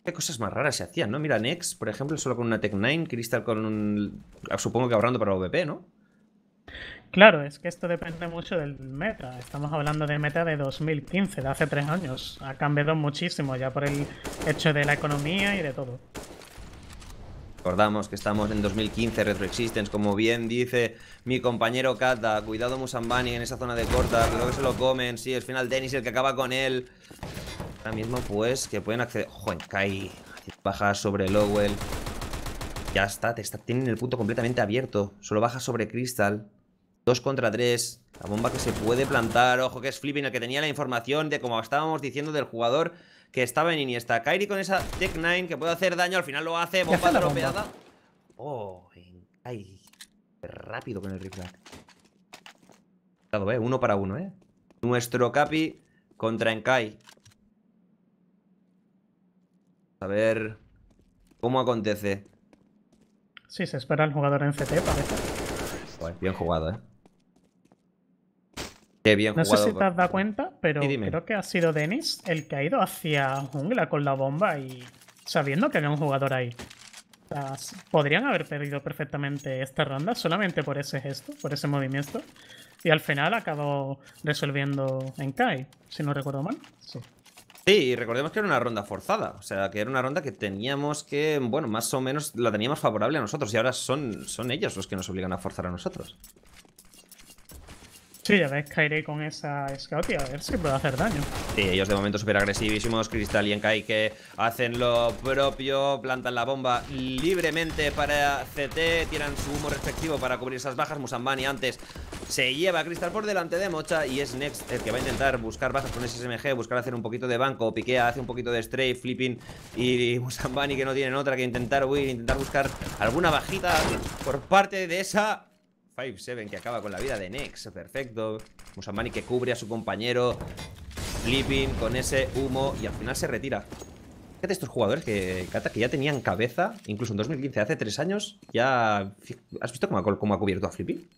Qué cosas más raras se hacían, ¿no? Mira, Nex, por ejemplo, solo con una Tech 9, Crystal con un. Supongo que ahorrando para el VP, ¿no? Claro, es que esto depende mucho del meta. Estamos hablando de meta de 2015, de hace tres años. Ha cambiado muchísimo ya por el hecho de la economía y de todo. Recordamos que estamos en 2015, Retro Existence, como bien dice mi compañero Kata. Cuidado Musambani en esa zona de corta, luego que se lo comen. Sí, al final Dennis el que acaba con él. Ahora mismo, pues, que pueden acceder... Ojo, Kai. Baja sobre Lowell. Ya está, te está, tienen el punto completamente abierto. Solo baja sobre Crystal. Dos contra tres. La bomba que se puede plantar. Ojo que es Flipping el que tenía la información de como estábamos diciendo del jugador que estaba en Iniesta. Kairi con esa Tech 9 que puede hacer daño. Al final lo hace. Bomba hace Oh, ay, rápido con el eh Uno para uno, ¿eh? Nuestro Capi contra Enkai. A ver cómo acontece. Sí, se espera el jugador en CT, parece. bien jugado, ¿eh? bien no jugado. No sé si te has dado cuenta, pero creo que ha sido Dennis el que ha ido hacia jungla con la bomba y sabiendo que había un jugador ahí. podrían haber perdido perfectamente esta ronda solamente por ese gesto, por ese movimiento. Y al final acabó resolviendo en Kai, si no recuerdo mal. Sí. Sí, y recordemos que era una ronda forzada, o sea, que era una ronda que teníamos que, bueno, más o menos la teníamos favorable a nosotros y ahora son, son ellos los que nos obligan a forzar a nosotros. Sí, ya ves, caeré con esa Scout y a ver si puede hacer daño. Sí, ellos de momento súper agresivísimos. cristal y Enkai que hacen lo propio, plantan la bomba libremente para CT, tiran su humo respectivo para cubrir esas bajas. Musambani antes se lleva a Crystal por delante de Mocha y es Next el que va a intentar buscar bajas con ese SMG, buscar hacer un poquito de banco. Piquea, hace un poquito de stray flipping y (laughs) Musambani que no tienen otra que intentar huir, intentar buscar alguna bajita por parte de esa 5-7 que acaba con la vida de Nex. Perfecto. Musamani que cubre a su compañero. Flipping con ese humo y al final se retira. Fíjate estos jugadores que, que ya tenían cabeza, incluso en 2015, hace tres años, ya... ¿Has visto cómo ha, cubierto a Flipping?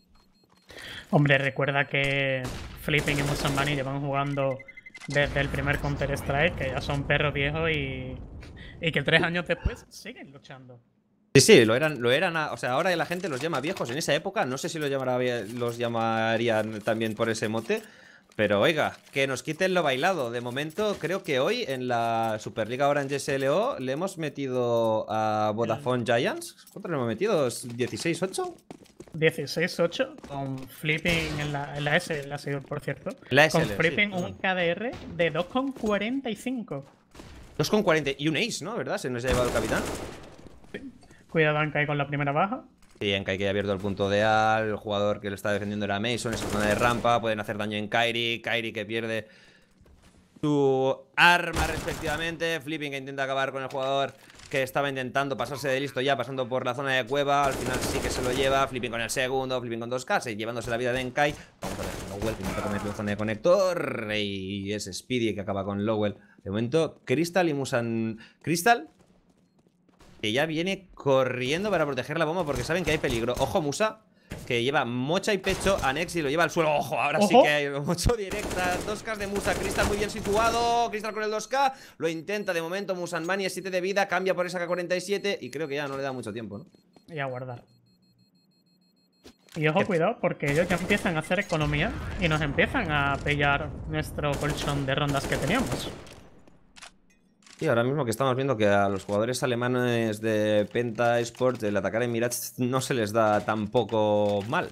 Hombre, recuerda que Flipping y Musamani llevan jugando desde el primer Counter-Strike, que ya son perros viejos y, y que tres años después siguen luchando. Sí, sí, lo eran, lo eran, o sea, ahora la gente los llama viejos, en esa época no sé si los, los llamarían también por ese mote, pero oiga, que nos quiten lo bailado, de momento creo que hoy en la Superliga Orange SLO le hemos metido a Vodafone Giants, ¿cuánto le hemos metido? ¿16-8? 16-8 con flipping en la, S, la S, por cierto. con flipping un KDR de 2,45. 2,40 y un ace, ¿no? ¿Verdad? Se nos ha llevado el capitán. Cuidado Ankai con la primera baja. Sí, Ankai que ha abierto el punto de A, el jugador que lo está defendiendo era Mason, en zona de rampa, pueden hacer daño en Kairi, Kairi que pierde su arma respectivamente, Flipping que intenta acabar con el jugador que estaba intentando pasarse de listo ya, pasando por la zona de cueva, al final sí que se lo lleva, flipping con el segundo, flipping con dos k llevándose la vida de Enkai. Vamos a ver, Lowell que intenta comer la zona de conector, y es Speedy que acaba con Lowell. De momento, Crystal y Musan... Crystal que ya viene corriendo para proteger la bomba porque saben que hay peligro. Ojo, Musa, que lleva mocha y pecho a Y lo lleva al suelo. Ojo, ahora sí que hay mocho directa dos k de Musa, Cristal muy bien situado. Cristal con el 2K, lo intenta de momento. Musa Mani es 7 de vida, cambia por esa K47 y creo que ya no le da mucho tiempo, ¿no? Y a guardar. Y ojo, cuidado, porque ellos ya empiezan a hacer economía y nos empiezan a pillar nuestro colchón de rondas que teníamos. Y ahora mismo que estamos viendo que a los jugadores alemanes de Penta Sport el atacar Mirage no se les da tampoco mal.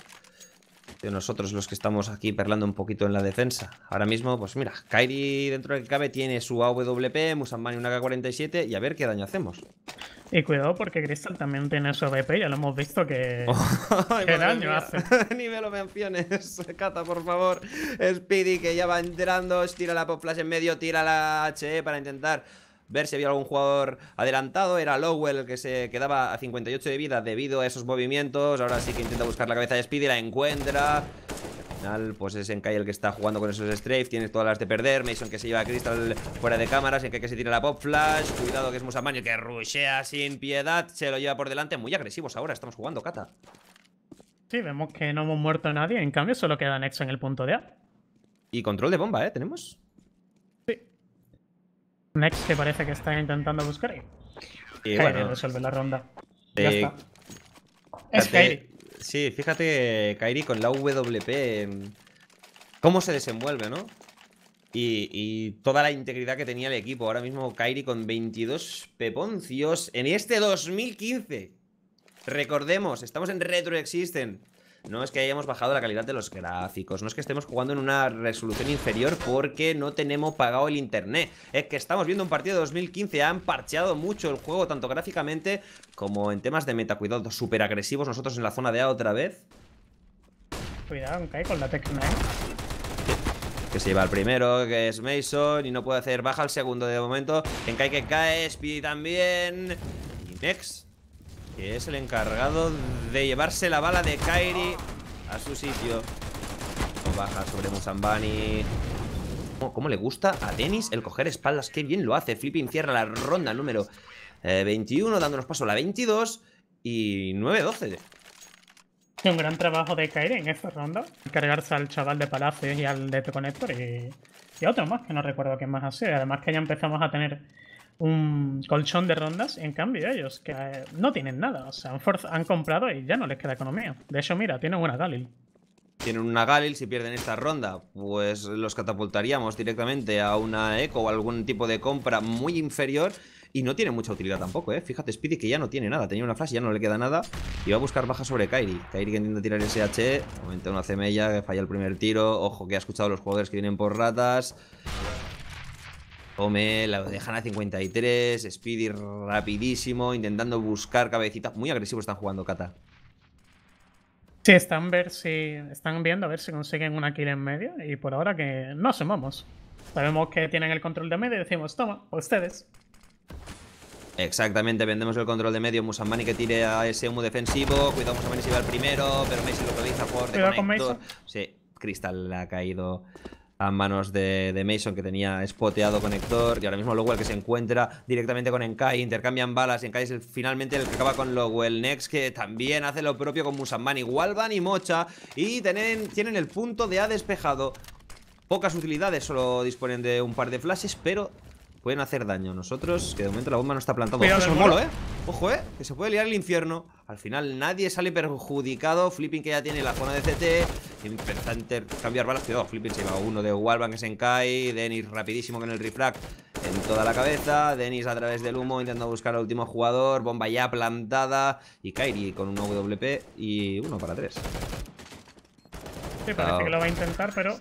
De nosotros los que estamos aquí perlando un poquito en la defensa. Ahora mismo, pues mira, Kairi dentro del cabe tiene su AWP, Musanmani una K47 y a ver qué daño hacemos. Y cuidado porque Crystal también tiene su AWP, ya lo hemos visto que... (laughs) ¿Qué daño hace? (laughs) Ni me lo menciones, (laughs) Cata, por favor. Speedy que ya va entrando, tira la pop flash en medio, tira la HE para intentar ver si había algún jugador adelantado. Era Lowell el que se quedaba a 58 de vida debido a esos movimientos. Ahora sí que intenta buscar la cabeza de Speedy, la encuentra. Al final, pues es Enkai el que está jugando con esos strafe. tienes todas las de perder. Mason que se lleva a Crystal fuera de cámara. Enkai que se tira la pop flash. Cuidado que es Musamani que rushea sin piedad. Se lo lleva por delante. Muy agresivos ahora. Estamos jugando, Cata Sí, vemos que no hemos muerto a nadie. En cambio, solo queda Nexo en el punto de A. Y control de bomba, ¿eh? Tenemos. Next que parece que está intentando buscar. Y bueno, resuelve la ronda. Eh, está. es Kairi. Sí, fíjate, Kairi con la WP, em, cómo se desenvuelve, ¿no? Y, toda la integridad que tenía el equipo. Ahora mismo Kairi con 22 peponcios en este 2015. Recordemos, estamos en Retro Existen. No es que hayamos bajado la calidad de los gráficos, no es que estemos jugando en una resolución inferior porque no tenemos pagado el internet. Es que estamos viendo un partido de 2015, han parcheado mucho el juego, tanto gráficamente como en temas de meta. Cuidado, súper agresivos nosotros en la zona de A otra vez. Cuidado, cae con la ¿eh? Que se lleva el primero, que es Mason, y no puede hacer baja el segundo de momento. En que cae, Speedy también. Y que es el encargado de llevarse la bala de Kairi a su sitio. baja sobre Musambani. Oh, ¿Cómo le gusta a Denis el coger espaldas? Qué bien lo hace. Flipping cierra la ronda número 21, eh, dándonos paso a la 22 y 9-12. Un gran trabajo de Kairi en esta ronda. Encargarse al chaval de Palacios y al de Connector y, otro más, que no recuerdo quién más hace. Además que ya empezamos a tener un colchón de rondas, en cambio ellos, que eh, no tienen nada, o sea, han, comprado y ya no les queda economía. De hecho, mira, tienen una Galil. Tienen una Galil, si pierden esta ronda, pues los catapultaríamos directamente a una Eco o algún tipo de compra muy inferior y no tiene mucha utilidad tampoco, ¿eh? Fíjate, Speedy que ya no tiene nada. Tenía una flash, ya no le queda nada. Y va a buscar baja sobre Kairi. Kairi que intenta tirar ese SH. Aumenta una semella que falla el primer tiro. Ojo que ha escuchado a los jugadores que vienen por ratas. Come, la dejan a 53, Speedy rapidísimo, intentando buscar cabecitas. Muy agresivos están jugando Kata. Sí, están, ver si, están viendo a ver si consiguen una kill en medio y por ahora que no sumamos. Sabemos que tienen el control de medio y decimos, toma, ustedes. Exactamente, vendemos el control de medio. Musamani que tire a ese humo defensivo. cuidamos a si va el primero, pero Messi lo realiza por... Cuidado con Messi. Sí, ha caído a manos de, de, Mason que tenía espoteado conector y ahora mismo Lowell que se encuentra directamente con Enkai, intercambian balas y Enkai es el, finalmente el que acaba con Lowell Next que también hace lo propio con Musamman igual van y Mocha y tienen, tienen el punto de A despejado pocas utilidades, solo disponen de un par de flashes pero pueden hacer daño nosotros, que de momento la bomba no está plantada. Ojo, ¿eh? Ojo, ¿eh? Que se puede liar el infierno. Al final nadie sale perjudicado. Flipping que ya tiene la zona de CT. Intenta cambiar balas. Cuidado, Flipping se lleva uno de Walban que se encae. Denis rapidísimo con el refrack. en toda la cabeza. Denis a través del humo intentando buscar al último jugador. Bomba ya plantada. Y Kairi con un WP y uno para tres. Sí, parece que lo va a intentar, pero...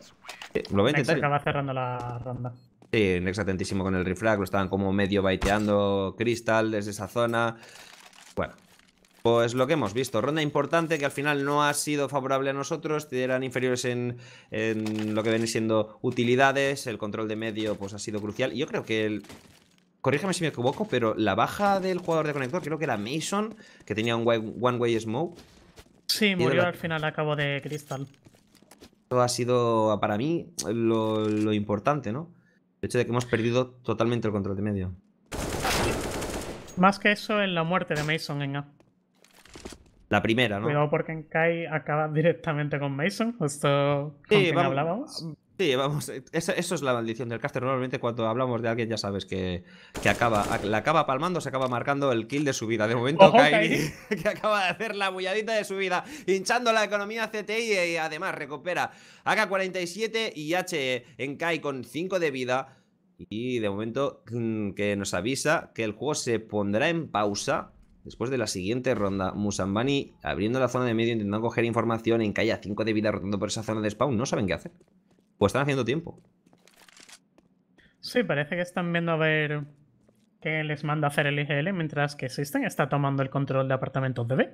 lo va a intentar. acaba cerrando la ronda. Sí, con el refrag, lo estaban como medio baiteando Crystal desde esa zona. Bueno, pues lo que hemos visto, ronda importante que al final no ha sido favorable a nosotros, eran inferiores en, en lo que viene siendo utilidades, el control de medio pues ha sido crucial. yo creo que el... Corrígeme si me equivoco, pero la baja del jugador de conector, creo que era Mason, que tenía un one-way smoke. Sí, murió al final a cabo de Crystal. Esto ha sido para mí lo importante, ¿no? El hecho de que hemos perdido totalmente el control de medio. Más que eso en la muerte de Mason en A. La primera, ¿no? Cuidado porque en Kai acaba directamente con Mason, justo sí, hablábamos. Sí, vamos, eso, es la maldición del caster. Normalmente cuando hablamos de alguien ya sabes que, acaba, la acaba palmando, se acaba marcando el kill de su vida. De momento Kai, (laughs) que acaba de hacer la bulladita de su vida, hinchando la economía CTI y además recupera AK-47 y H en Kai con 5 de vida. Y de momento mm, que nos avisa que el juego se pondrá en pausa después de la siguiente ronda. Musambani abriendo la zona de medio, intentando coger información en que haya 5 de vida, rotando por esa zona de spawn. No saben qué hacer. Pues están haciendo tiempo. Sí, parece que están viendo a ver qué les manda hacer el IGL, mientras que System está tomando el control de apartamentos de B.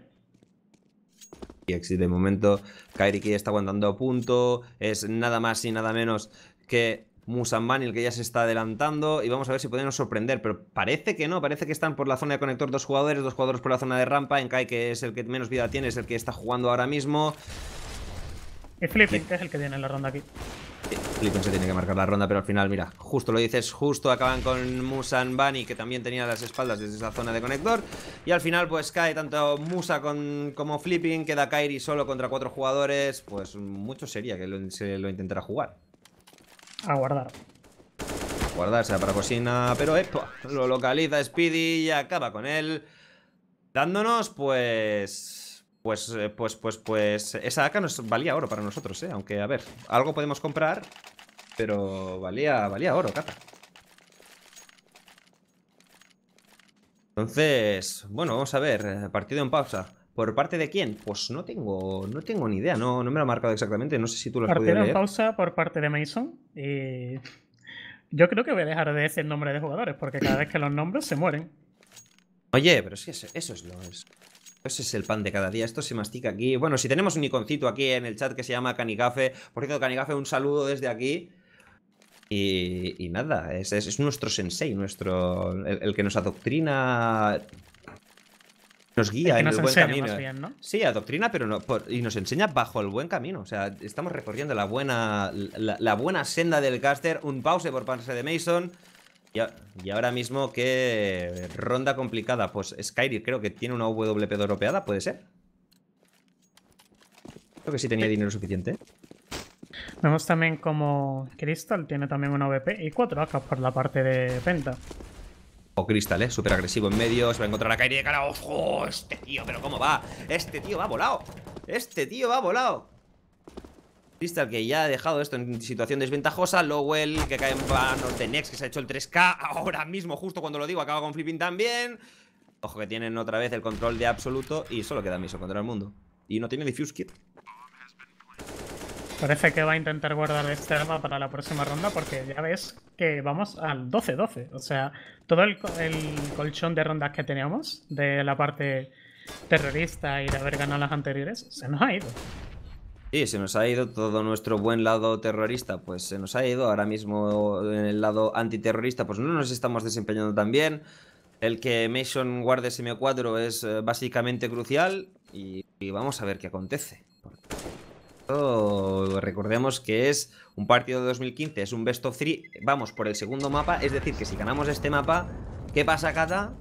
Y de momento Kairi está aguantando a punto. Es nada más y nada menos que Musanbani el que ya se está adelantando. Y vamos a ver si podemos sorprender. Pero parece que no, parece que están por la zona de conector dos jugadores, dos jugadores por la zona de rampa. En Kai, que es el que menos vida tiene, es el que está jugando ahora mismo. Y Flipping, que es el que tiene la ronda aquí. Flipping se tiene que marcar la ronda, pero al final, mira, justo lo dices, justo acaban con Musan Bani, que también tenía las espaldas desde esa zona de conector. Y al final, pues cae tanto Musa con, como Flipping, queda Kairi solo contra cuatro jugadores. Pues mucho sería que se lo intentara jugar. A guardar. A sea, para cocina, pero esto eh, lo localiza Speedy y acaba con él. Dándonos, pues... Pues, eh, pues, pues, pues... Esa AK nos valía oro para nosotros, ¿eh? Aunque, a ver, algo podemos comprar, pero valía, valía oro, capa. Entonces, bueno, vamos a ver. Eh, partido en pausa. ¿Por parte de quién? Pues no tengo, no tengo ni idea, no, no me lo ha marcado exactamente, no sé si tú lo has podido leer. pausa por parte de Mason. Y... Yo creo que voy a dejar de decir nombres nombre de jugadores, porque cada vez que los nombres se mueren. Oye, pero sí, eso, eso es lo... Es... Ese es el pan de cada día, esto se mastica aquí. Bueno, si tenemos un iconcito aquí en el chat que se llama Canigafe, por cierto, Canigafe, un saludo desde aquí. Y, nada, es, nuestro sensei, nuestro, el, que nos adoctrina nos guía en el buen Sí, pero no, y nos enseña bajo el buen camino. O sea, estamos recorriendo la buena, la, buena senda del caster. Un pause por parte de Mason. Y, ahora mismo, ¿qué ronda complicada? Pues Skyrim creo que tiene una WP dropeada, ¿puede ser? Creo que sí tenía eh. dinero suficiente. Vemos también como Crystal tiene también una VP y cuatro acá por la parte de venta. Cristal, Crystal, eh, súper agresivo en medio Se va a encontrar a Kairi de cara, ojo Este tío, pero cómo va, este tío va volado Este tío va volado Crystal que ya ha dejado esto en situación desventajosa. Lowell que cae en manos de Nex, que se ha hecho el 3K ahora mismo, justo cuando lo digo, acaba con flipping también. Ojo que tienen otra vez el control de absoluto y solo queda Miso contra el mundo. Y no tiene Diffuse Kit. Parece que va a intentar guardar este arma para la próxima ronda porque ya ves que vamos al 12-12. O sea, todo el, colchón de rondas que teníamos de la parte terrorista y de haber ganado las anteriores se nos ha ido. Sí, se nos ha ido todo nuestro buen lado terrorista, pues se nos ha ido. Ahora mismo en el lado antiterrorista, pues no nos estamos desempeñando tan bien. El que Mason guarde SM4 es eh, básicamente crucial y vamos a ver qué acontece recordemos que es un partido de 2015, es un best of 3. Vamos por el segundo mapa, es decir, que si ganamos este mapa, ¿qué pasa, Kata?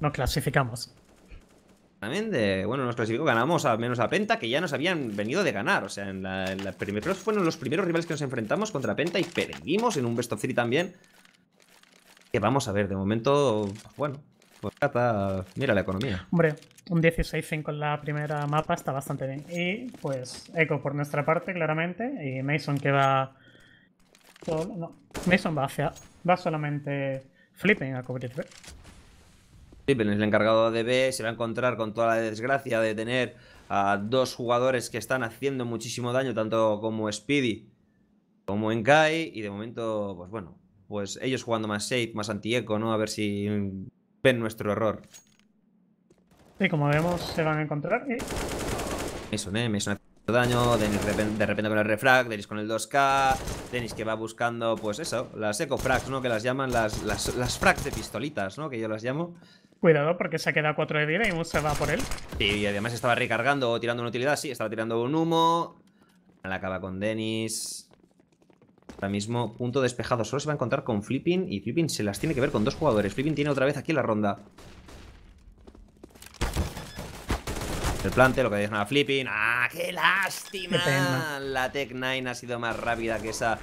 Nos clasificamos. de Bueno, nos clasificó, ganamos al menos a Penta, que ya nos habían venido de ganar. O sea, en la, en fueron los primeros rivales que nos enfrentamos contra Penta y perdimos en un best of Three también. Que vamos a ver, de momento, bueno, pues mira la economía. Hombre, un 16-5 en la primera mapa está bastante bien. Y pues Echo por nuestra parte, claramente. Y Mason que va... Solo, no, Mason va hacia... Va solamente Flipping a cubrir B. Flipping es el encargado de B. Se va a encontrar con toda la desgracia de tener a dos jugadores que están haciendo muchísimo daño, tanto como Speedy como Enkai. Y de momento, pues bueno, pues ellos jugando más safe, más anti-eco, ¿no? A ver si ven nuestro error. Y como vemos, se van a encontrar. Eso, ¿eh? me daño, Denis de repente con el refrag, Denis con el 2K, Denis que va buscando, pues eso, las ecofrags, ¿no? Que las llaman las, las, frags de pistolitas, ¿no? Que yo las llamo. Cuidado, porque se ha quedado 4 de vida y se va por él. Sí, y además estaba recargando o tirando una utilidad, sí, estaba tirando un humo. La acaba con Denis. Ahora mismo, punto despejado. Solo se va a encontrar con Flipping. Y Flipping se las tiene que ver con dos jugadores. Flipping tiene otra vez aquí la ronda. El plante, lo que dice a Flipping. ¡Ah, qué lástima! la Tech 9 ha sido más rápida que esa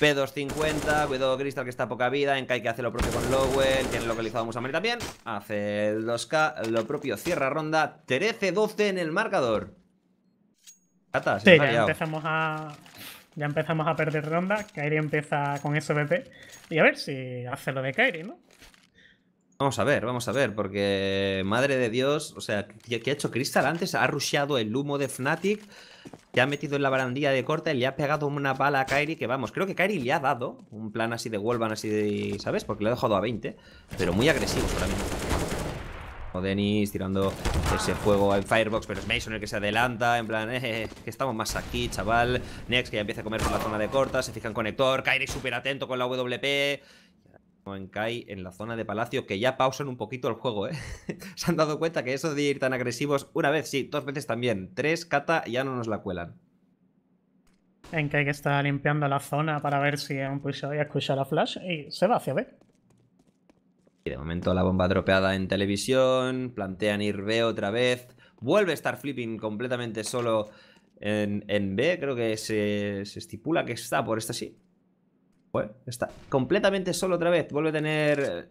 P250. Cuidado Crystal, que está a poca vida. Kai que hace lo propio con Lowell. Tiene localizado a Musa Musamari también. Hace el 2K. Lo propio cierra ronda. 13-12 en el marcador. Cata, sí, ya empezamos a, ya empezamos a perder ronda. Kairi empieza con SBP. Y a ver si hace lo de Kairi, ¿no? Vamos a ver, vamos a ver, porque madre de Dios, o sea, ¿qué ha hecho Crystal antes? Ha rusheado el humo de Fnatic, le ha metido en la barandilla de Y le ha pegado una bala a Kairi, que vamos, creo que Kairi le ha dado un plan así de Wolvan, así de, ¿sabes? Porque le ha dejado a 20, pero muy agresivo para mí Denis tirando ese juego en Firebox, pero es Mason el que se adelanta, en plan, eh, eh, que estamos más aquí, chaval. Next, que ya empieza a comer por la zona de corta, se fija en conector, Kairi súper atento con la WP. En Kai, en la zona de Palacio, que ya pausan un poquito el juego, ¿eh? (laughs) se han dado cuenta que eso de ir tan agresivos, una vez sí, dos veces también, tres, Kata, ya no nos la cuelan. En Kai que está limpiando la zona para ver si un push y escucha la flash y se va hacia B. Y de momento la bomba dropeada en televisión, plantean ir B otra vez, vuelve a estar flipping completamente solo en, en B, creo que se, estipula que está por esta sí. Pues, está completamente solo otra vez, vuelve a tener eh,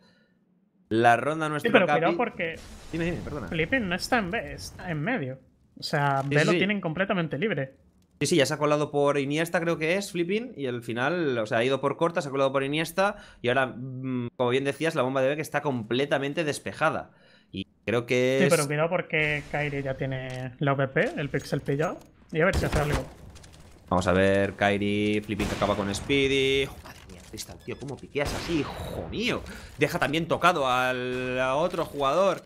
la ronda nuestra. Sí, pero cuidado porque... Dime, dime, perdona. Flipping no está en B, está en medio. O sea, B lo tienen completamente libre. Sí, sí, ya se ha colado por Iniesta, creo que es, Flipping, y al final, o sea, ha ido por corta, se ha colado por Iniesta, y ahora, mm, como bien decías, la bomba de que está completamente despejada. Y creo que es... Sí, pero cuidado porque Kairi ya tiene la OPP, el pixel pillado, y a ver si hace algo. Vamos a ver, Kairi, Flipping que acaba con Speedy... madre mía, cristal tío, cómo piqueas así, hijo mío. Deja también tocado al otro jugador...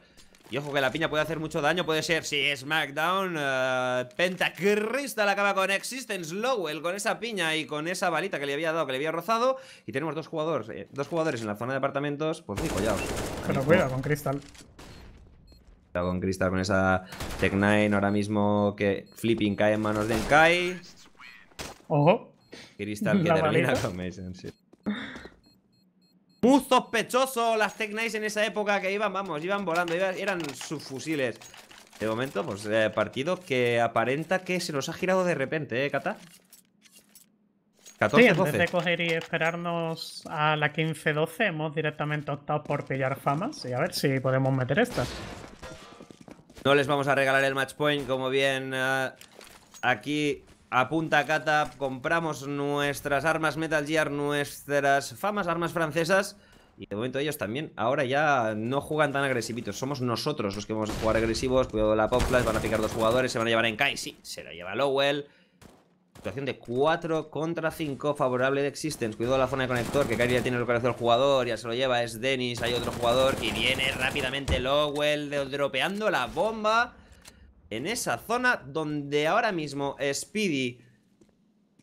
Y ojo que la piña puede hacer mucho daño Puede ser, si sí, Smackdown uh, acaba con Existence Lowell Con esa piña y con esa balita que le había dado Que le había rozado Y tenemos dos jugadores eh, dos jugadores en la zona de apartamentos Pues fijo, ya. Pero cuidado con Cristal. Cuidado con Cristal con esa Tech-9 Ahora mismo que Flipping cae en manos de Enkai Ojo Cristal (laughs) que termina con Mason, sí muy sospechoso las Tech en esa época que iban, vamos, iban volando, eran sus fusiles. De momento, pues eh, partido que aparenta que se nos ha girado de repente, ¿eh, Cata? 14, sí, de coger y esperarnos a la 15-12, hemos directamente optado por pillar famas y a ver si podemos meter estas. No les vamos a regalar el match point, como bien ah, aquí Apunta Cata, compramos nuestras armas Metal Gear, nuestras famas armas francesas. Y de momento ellos también, ahora ya no juegan tan agresivitos. Somos nosotros los que vamos a jugar agresivos. Cuidado de la pop van a picar dos jugadores, se van a llevar en Kai. Sí, se lo lleva Lowell. Situación de 4 contra 5, favorable de Existence. Cuidado de la zona de conector, que Kai ya tiene localizado el jugador, ya se lo lleva, es Dennis, hay otro jugador. Y viene rápidamente Lowell dropeando la bomba en esa zona donde ahora mismo Speedy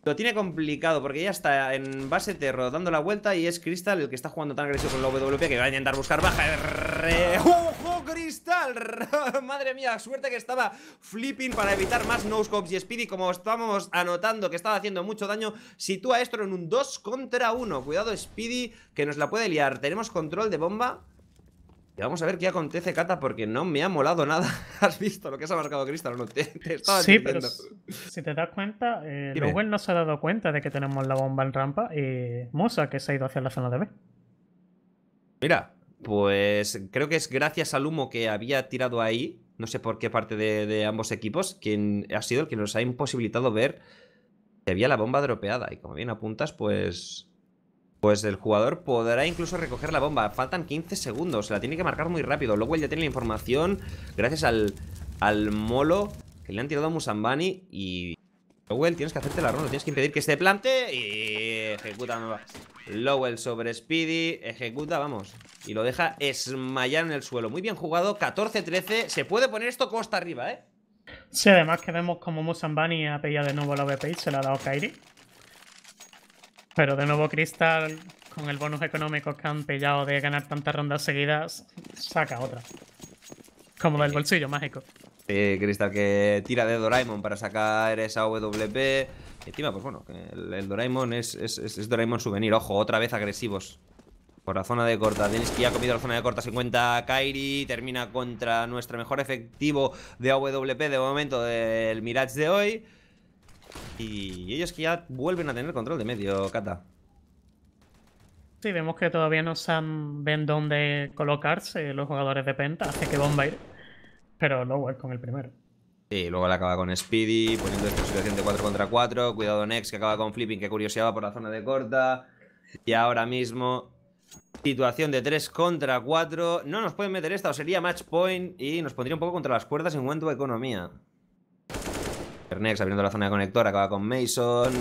lo tiene complicado porque ya está en base terro dando la vuelta y es Crystal el que está jugando tan agresivo con la WP que va a intentar buscar baja. Ah. ¡Ojo, Crystal! (laughs) Madre mía, suerte que estaba flipping para evitar más no scopes y Speedy como estábamos anotando que estaba haciendo mucho daño, sitúa esto en un 2 contra 1. Cuidado Speedy que nos la puede liar. Tenemos control de bomba. Y vamos a ver qué acontece, Cata, porque no me ha molado nada. (laughs) ¿Has visto lo que se ha marcado Cristal No, te, sí, diciendo. si te das cuenta, eh, no se ha dado cuenta de que tenemos la bomba en rampa y Mosa, que se ha ido hacia la zona de B. Mira, pues creo que es gracias al humo que había tirado ahí, no sé por qué parte de, de ambos equipos, quien ha sido el que nos ha imposibilitado ver que había la bomba dropeada. Y como bien apuntas, pues pues el jugador podrá incluso recoger la bomba. Faltan 15 segundos. se La tiene que marcar muy rápido. Lowell ya tiene la información. Gracias al, molo que le han tirado a Musambani. Y Lowell, tienes que hacerte la ronda. Tienes que impedir que se este plante. Y ejecuta Lowell sobre Speedy. Ejecuta, vamos. Y lo deja esmayar en el suelo. Muy bien jugado. 14-13. Se puede poner esto costa arriba, ¿eh? Sí, además que vemos como Musambani ha pillado de nuevo la VP se la ha dado Kairi. Pero de nuevo Crystal, con el bonus económico que han pillado de ganar tantas rondas seguidas, saca otra. Como del bolsillo mágico. Sí, Crystal que tira de Doraemon para sacar esa WP. Encima, pues bueno, el, el Doraemon es, es, Doraemon souvenir. Ojo, otra vez agresivos. Por la zona de corta. ya ha comido la zona de corta. 50 Kairi. Termina contra nuestro mejor efectivo de AWP de momento del Mirage de hoy. Y ellos que ya vuelven a tener control de medio, Kata. Sí, vemos que todavía no saben dónde colocarse los jugadores de Penta, hace que bomba ir. Pero Lower con el primero. Sí, luego le acaba con Speedy, poniendo esta situación de 4 contra 4. Cuidado Nex, que acaba con Flipping, que curioseaba por la zona de corta. Y ahora mismo, situación de 3 contra 4. No nos pueden meter esta, o sería match point y nos pondría un poco contra las cuerdas en cuanto a economía. Next, abriendo la zona de conector, acaba con Mason.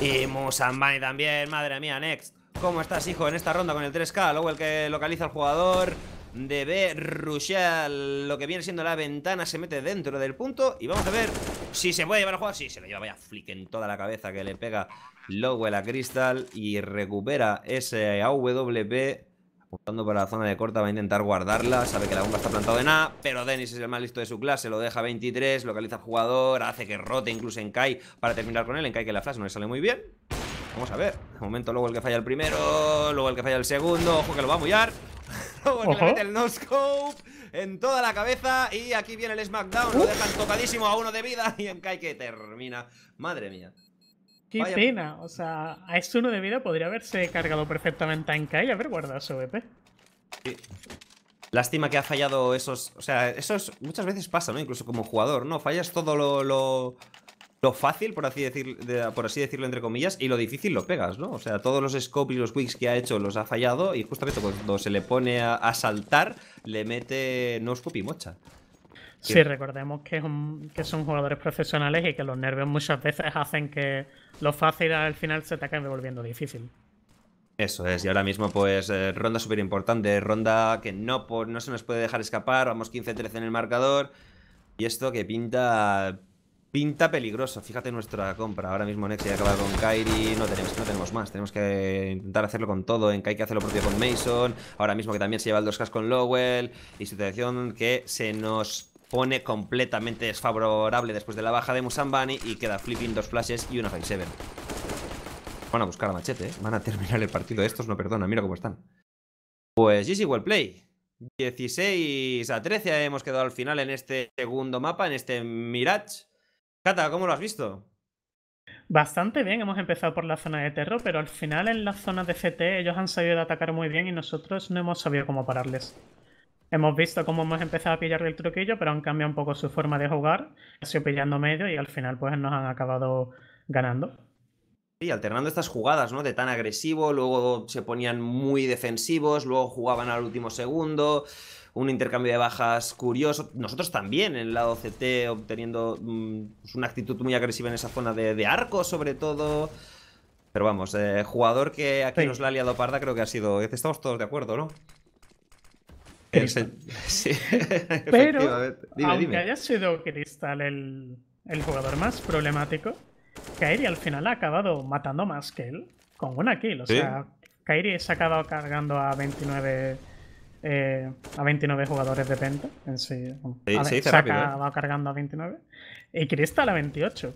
Y Musambani también, madre mía, Next. ¿Cómo estás, hijo, en esta ronda con el 3K? Luego el que localiza al jugador de B, lo que viene siendo la ventana, se mete dentro del punto y vamos a ver si se puede llevar a jugar. Sí, se lo lleva, vaya flick en toda la cabeza que le pega Lowell a Crystal y recupera ese AWP Juntando para la zona de corta, va a intentar guardarla. Sabe que la bomba está plantada en A, pero Dennis es el más listo de su clase. Lo deja 23, localiza al jugador, hace que rote incluso en Kai para terminar con él. En Kai que la flash no le sale muy bien. Vamos a ver. De momento, luego el que falla el primero, luego el que falla el segundo. Ojo que lo va a mullar. (laughs) luego el que le mete el no-scope en toda la cabeza. Y aquí viene el SmackDown. Lo dejan tocadísimo a uno de vida. Y en Kai que termina. Madre mía. Qué pena. O sea, a eso uno de vida podría haberse cargado perfectamente a Enkai y haber guardado su EP. Lástima que ha fallado esos. O sea, eso muchas veces pasa, ¿no? Incluso como jugador, ¿no? Fallas todo lo, lo, fácil, por así, decir, por así decirlo, entre comillas, y lo difícil lo pegas, ¿no? O sea, todos los scopes y los quicks que ha hecho los ha fallado y justamente cuando se le pone a, a saltar, le mete no scope y mocha. Sí, recordemos que, son jugadores profesionales y que los nervios muchas veces hacen que lo fácil al final se te acabe volviendo difícil. Eso es, y ahora mismo pues eh, ronda súper importante, ronda que no, no se nos puede dejar escapar, vamos 15-13 en el marcador, y esto que pinta pinta peligroso, fíjate nuestra compra, ahora mismo Nexia acaba con Kairi, no tenemos, no tenemos más, tenemos que intentar hacerlo con todo, en Kai que hace lo propio con Mason, ahora mismo que también se lleva el 2K con Lowell, y situación que se nos pone completamente desfavorable después de la baja de Musambani y queda flipping dos flashes y una face seven Van a buscar a Machete, ¿eh? van a terminar el partido. Estos no perdona, mira cómo están. Pues easy Well Play. 16 a 13 hemos quedado al final en este segundo mapa, en este Mirage. Cata, ¿cómo lo has visto? Bastante bien, hemos empezado por la zona de terror, pero al final en la zona de CT ellos han sabido atacar muy bien y nosotros no hemos sabido cómo pararles. Hemos visto cómo hemos empezado a pillar el truquillo, pero han cambiado un poco su forma de jugar, ha sido pillando medio y al final pues nos han acabado ganando. Sí, alternando estas jugadas, ¿no? De tan agresivo, luego se ponían muy defensivos, luego jugaban al último segundo, un intercambio de bajas curioso. Nosotros también en el lado CT obteniendo mm, una actitud muy agresiva en esa zona de, arco, sobre todo. Pero vamos, eh, jugador que aquí nos la ha liado parda, creo que ha sido. Estamos todos de acuerdo, ¿no? (laughs) Sí. (laughs) Pero, aunque haya sido Cristal el, jugador más problemático, Kairi al final ha acabado matando más que él con una kill. O sea, Kairi se ha acabado cargando a 29 eh, a 29 jugadores de penta. En sí, sí se ha ¿eh? acabado cargando a 29. Y Cristal a 28.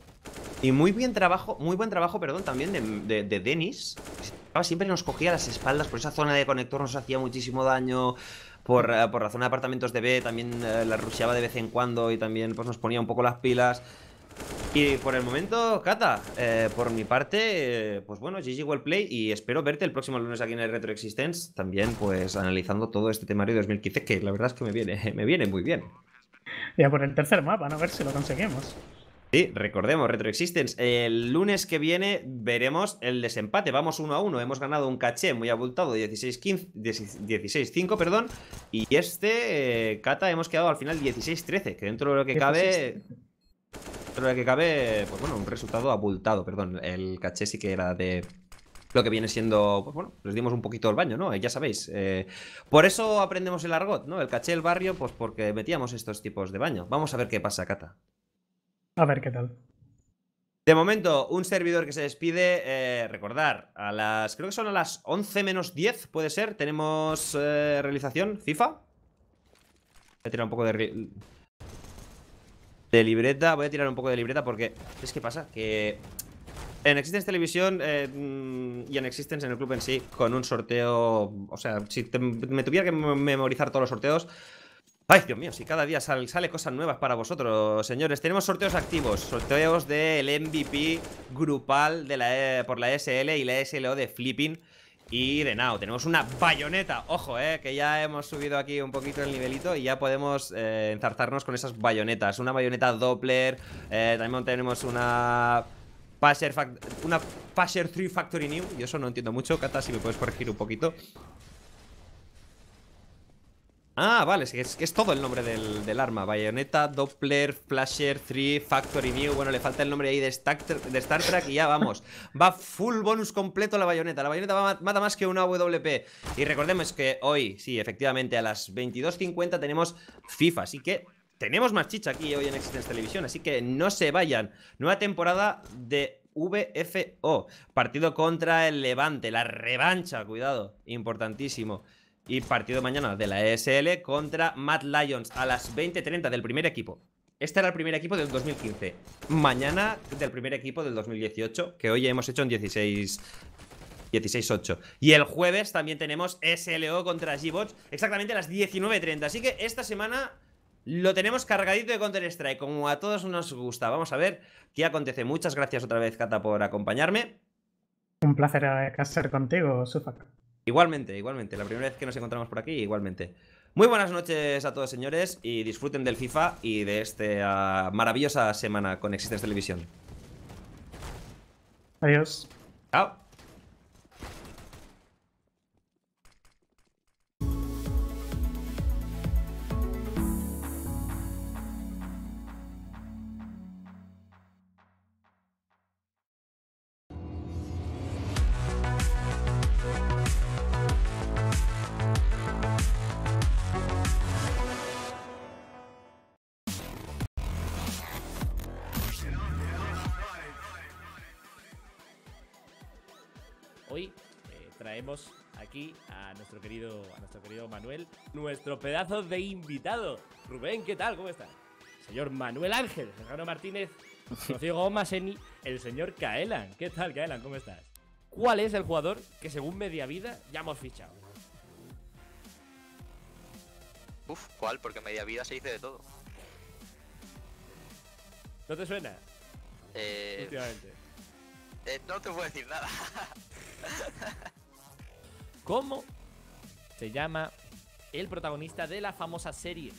Y muy bien trabajo, muy buen trabajo, perdón, también de, Denis, de Dennis. Siempre nos cogía las espaldas por esa zona de conector, nos hacía muchísimo daño por, eh, por la de apartamentos de B, también eh, la rusheaba de vez en cuando y también pues, nos ponía un poco las pilas. Y por el momento, Cata, eh, por mi parte, pues bueno, GG Well Play y espero verte el próximo lunes aquí en el Retro Existence, también pues analizando todo este temario de 2015, que la verdad es que me viene, (laughs) me viene muy bien. Ya por el tercer mapa, ¿no? a ver si lo conseguimos. Sí, recordemos, Retro Existence. El lunes que viene veremos el desempate. Vamos uno a uno. Hemos ganado un caché muy abultado, 16-5, perdón. Y este, eh, Cata, hemos quedado al final 16-13, que dentro de lo que cabe... Dentro de lo que cabe, pues bueno, un resultado abultado, perdón. El caché sí que era de lo que viene siendo, pues bueno, les dimos un poquito el baño, ¿no? Ya sabéis. Eh, por eso aprendemos el argot, ¿no? El caché, del barrio, pues porque metíamos estos tipos de baño. Vamos a ver qué pasa, Cata. A ver qué tal. De momento, un servidor que se despide, eh, recordar, a las, creo que son a las 11 menos 10, puede ser, tenemos eh, realización FIFA. Voy a tirar un poco de... De libreta, voy a tirar un poco de libreta porque... es que pasa? Que en Existence Televisión eh, mm, y en Existence en el club en sí, con un sorteo. O sea, si me tuviera que memorizar todos los sorteos, Ay, Dios mío, si cada día sale, cosas nuevas para vosotros, señores. Tenemos sorteos activos, sorteos del MVP grupal de la, e, por la SL y la SLO de Flipping y de Now. Tenemos una bayoneta, ojo, eh, que ya hemos subido aquí un poquito el nivelito y ya podemos eh, enzarzarnos con esas bayonetas. Una bayoneta Doppler, eh, también tenemos una... Pasher una 3 Factory New, yo eso no entiendo mucho, Cata, si me puedes corregir un poquito Ah, vale, es es, es todo el nombre del, arma Bayoneta, Doppler, Flasher, 3, Factory New Bueno, le falta el nombre ahí de, Star Trek y ya vamos Va full bonus completo la bayoneta La bayoneta mata más que una WP Y recordemos que hoy, sí, efectivamente, a las 22.50 tenemos FIFA Así que tenemos más chicha aquí hoy en Existence Televisión Así que no se vayan Nueva temporada de VFO. Partido contra el Levante, la revancha, cuidado, importantísimo. Y partido mañana de la ESL contra Mad Lions a las 20.30 del primer equipo. Este era el primer equipo del 2015. Mañana del primer equipo del 2018, que hoy hemos hecho en 16 16 Y el jueves también tenemos e SLO contra G-Bots, exactamente a las 19.30. Así que esta semana lo tenemos cargadito de Counter-Strike, como a todos nos gusta. Vamos a ver qué acontece. Muchas gracias otra vez, Cata, por acompañarme. Un placer estar eh, contigo, Sufak. Igualmente, igualmente. La primera vez que nos encontramos por aquí, igualmente. Muy buenas noches a todos, señores, y disfruten del FIFA y de esta maravillosa semana con Existence Televisión. Adiós. Chao. hoy eh, traemos aquí a nuestro querido, a nuestro querido Manuel, nuestro pedazo de invitado. Rubén, ¿qué tal? ¿Cómo estás? Señor Manuel Ángel, Serrano Martínez, (laughs) Rocío Gómez, el señor Kaelan. ¿Qué tal, Kaelan? ¿Cómo estás? ¿Cuál es el jugador que según media vida ya hemos fichado? Uf, ¿cuál? Porque media vida se dice de todo. ¿No te suena? Eh, Últimamente. Eh, no te puedo decir nada. (laughs) ¿Cómo se llama el protagonista de la famosa serie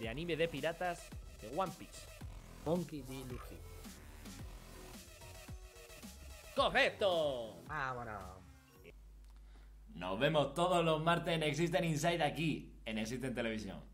de anime de piratas de One Piece? Monkey D. Luffy. ¡Correcto! ¡Vámonos! Nos vemos todos los martes en Existen Inside aquí, en Existen Televisión.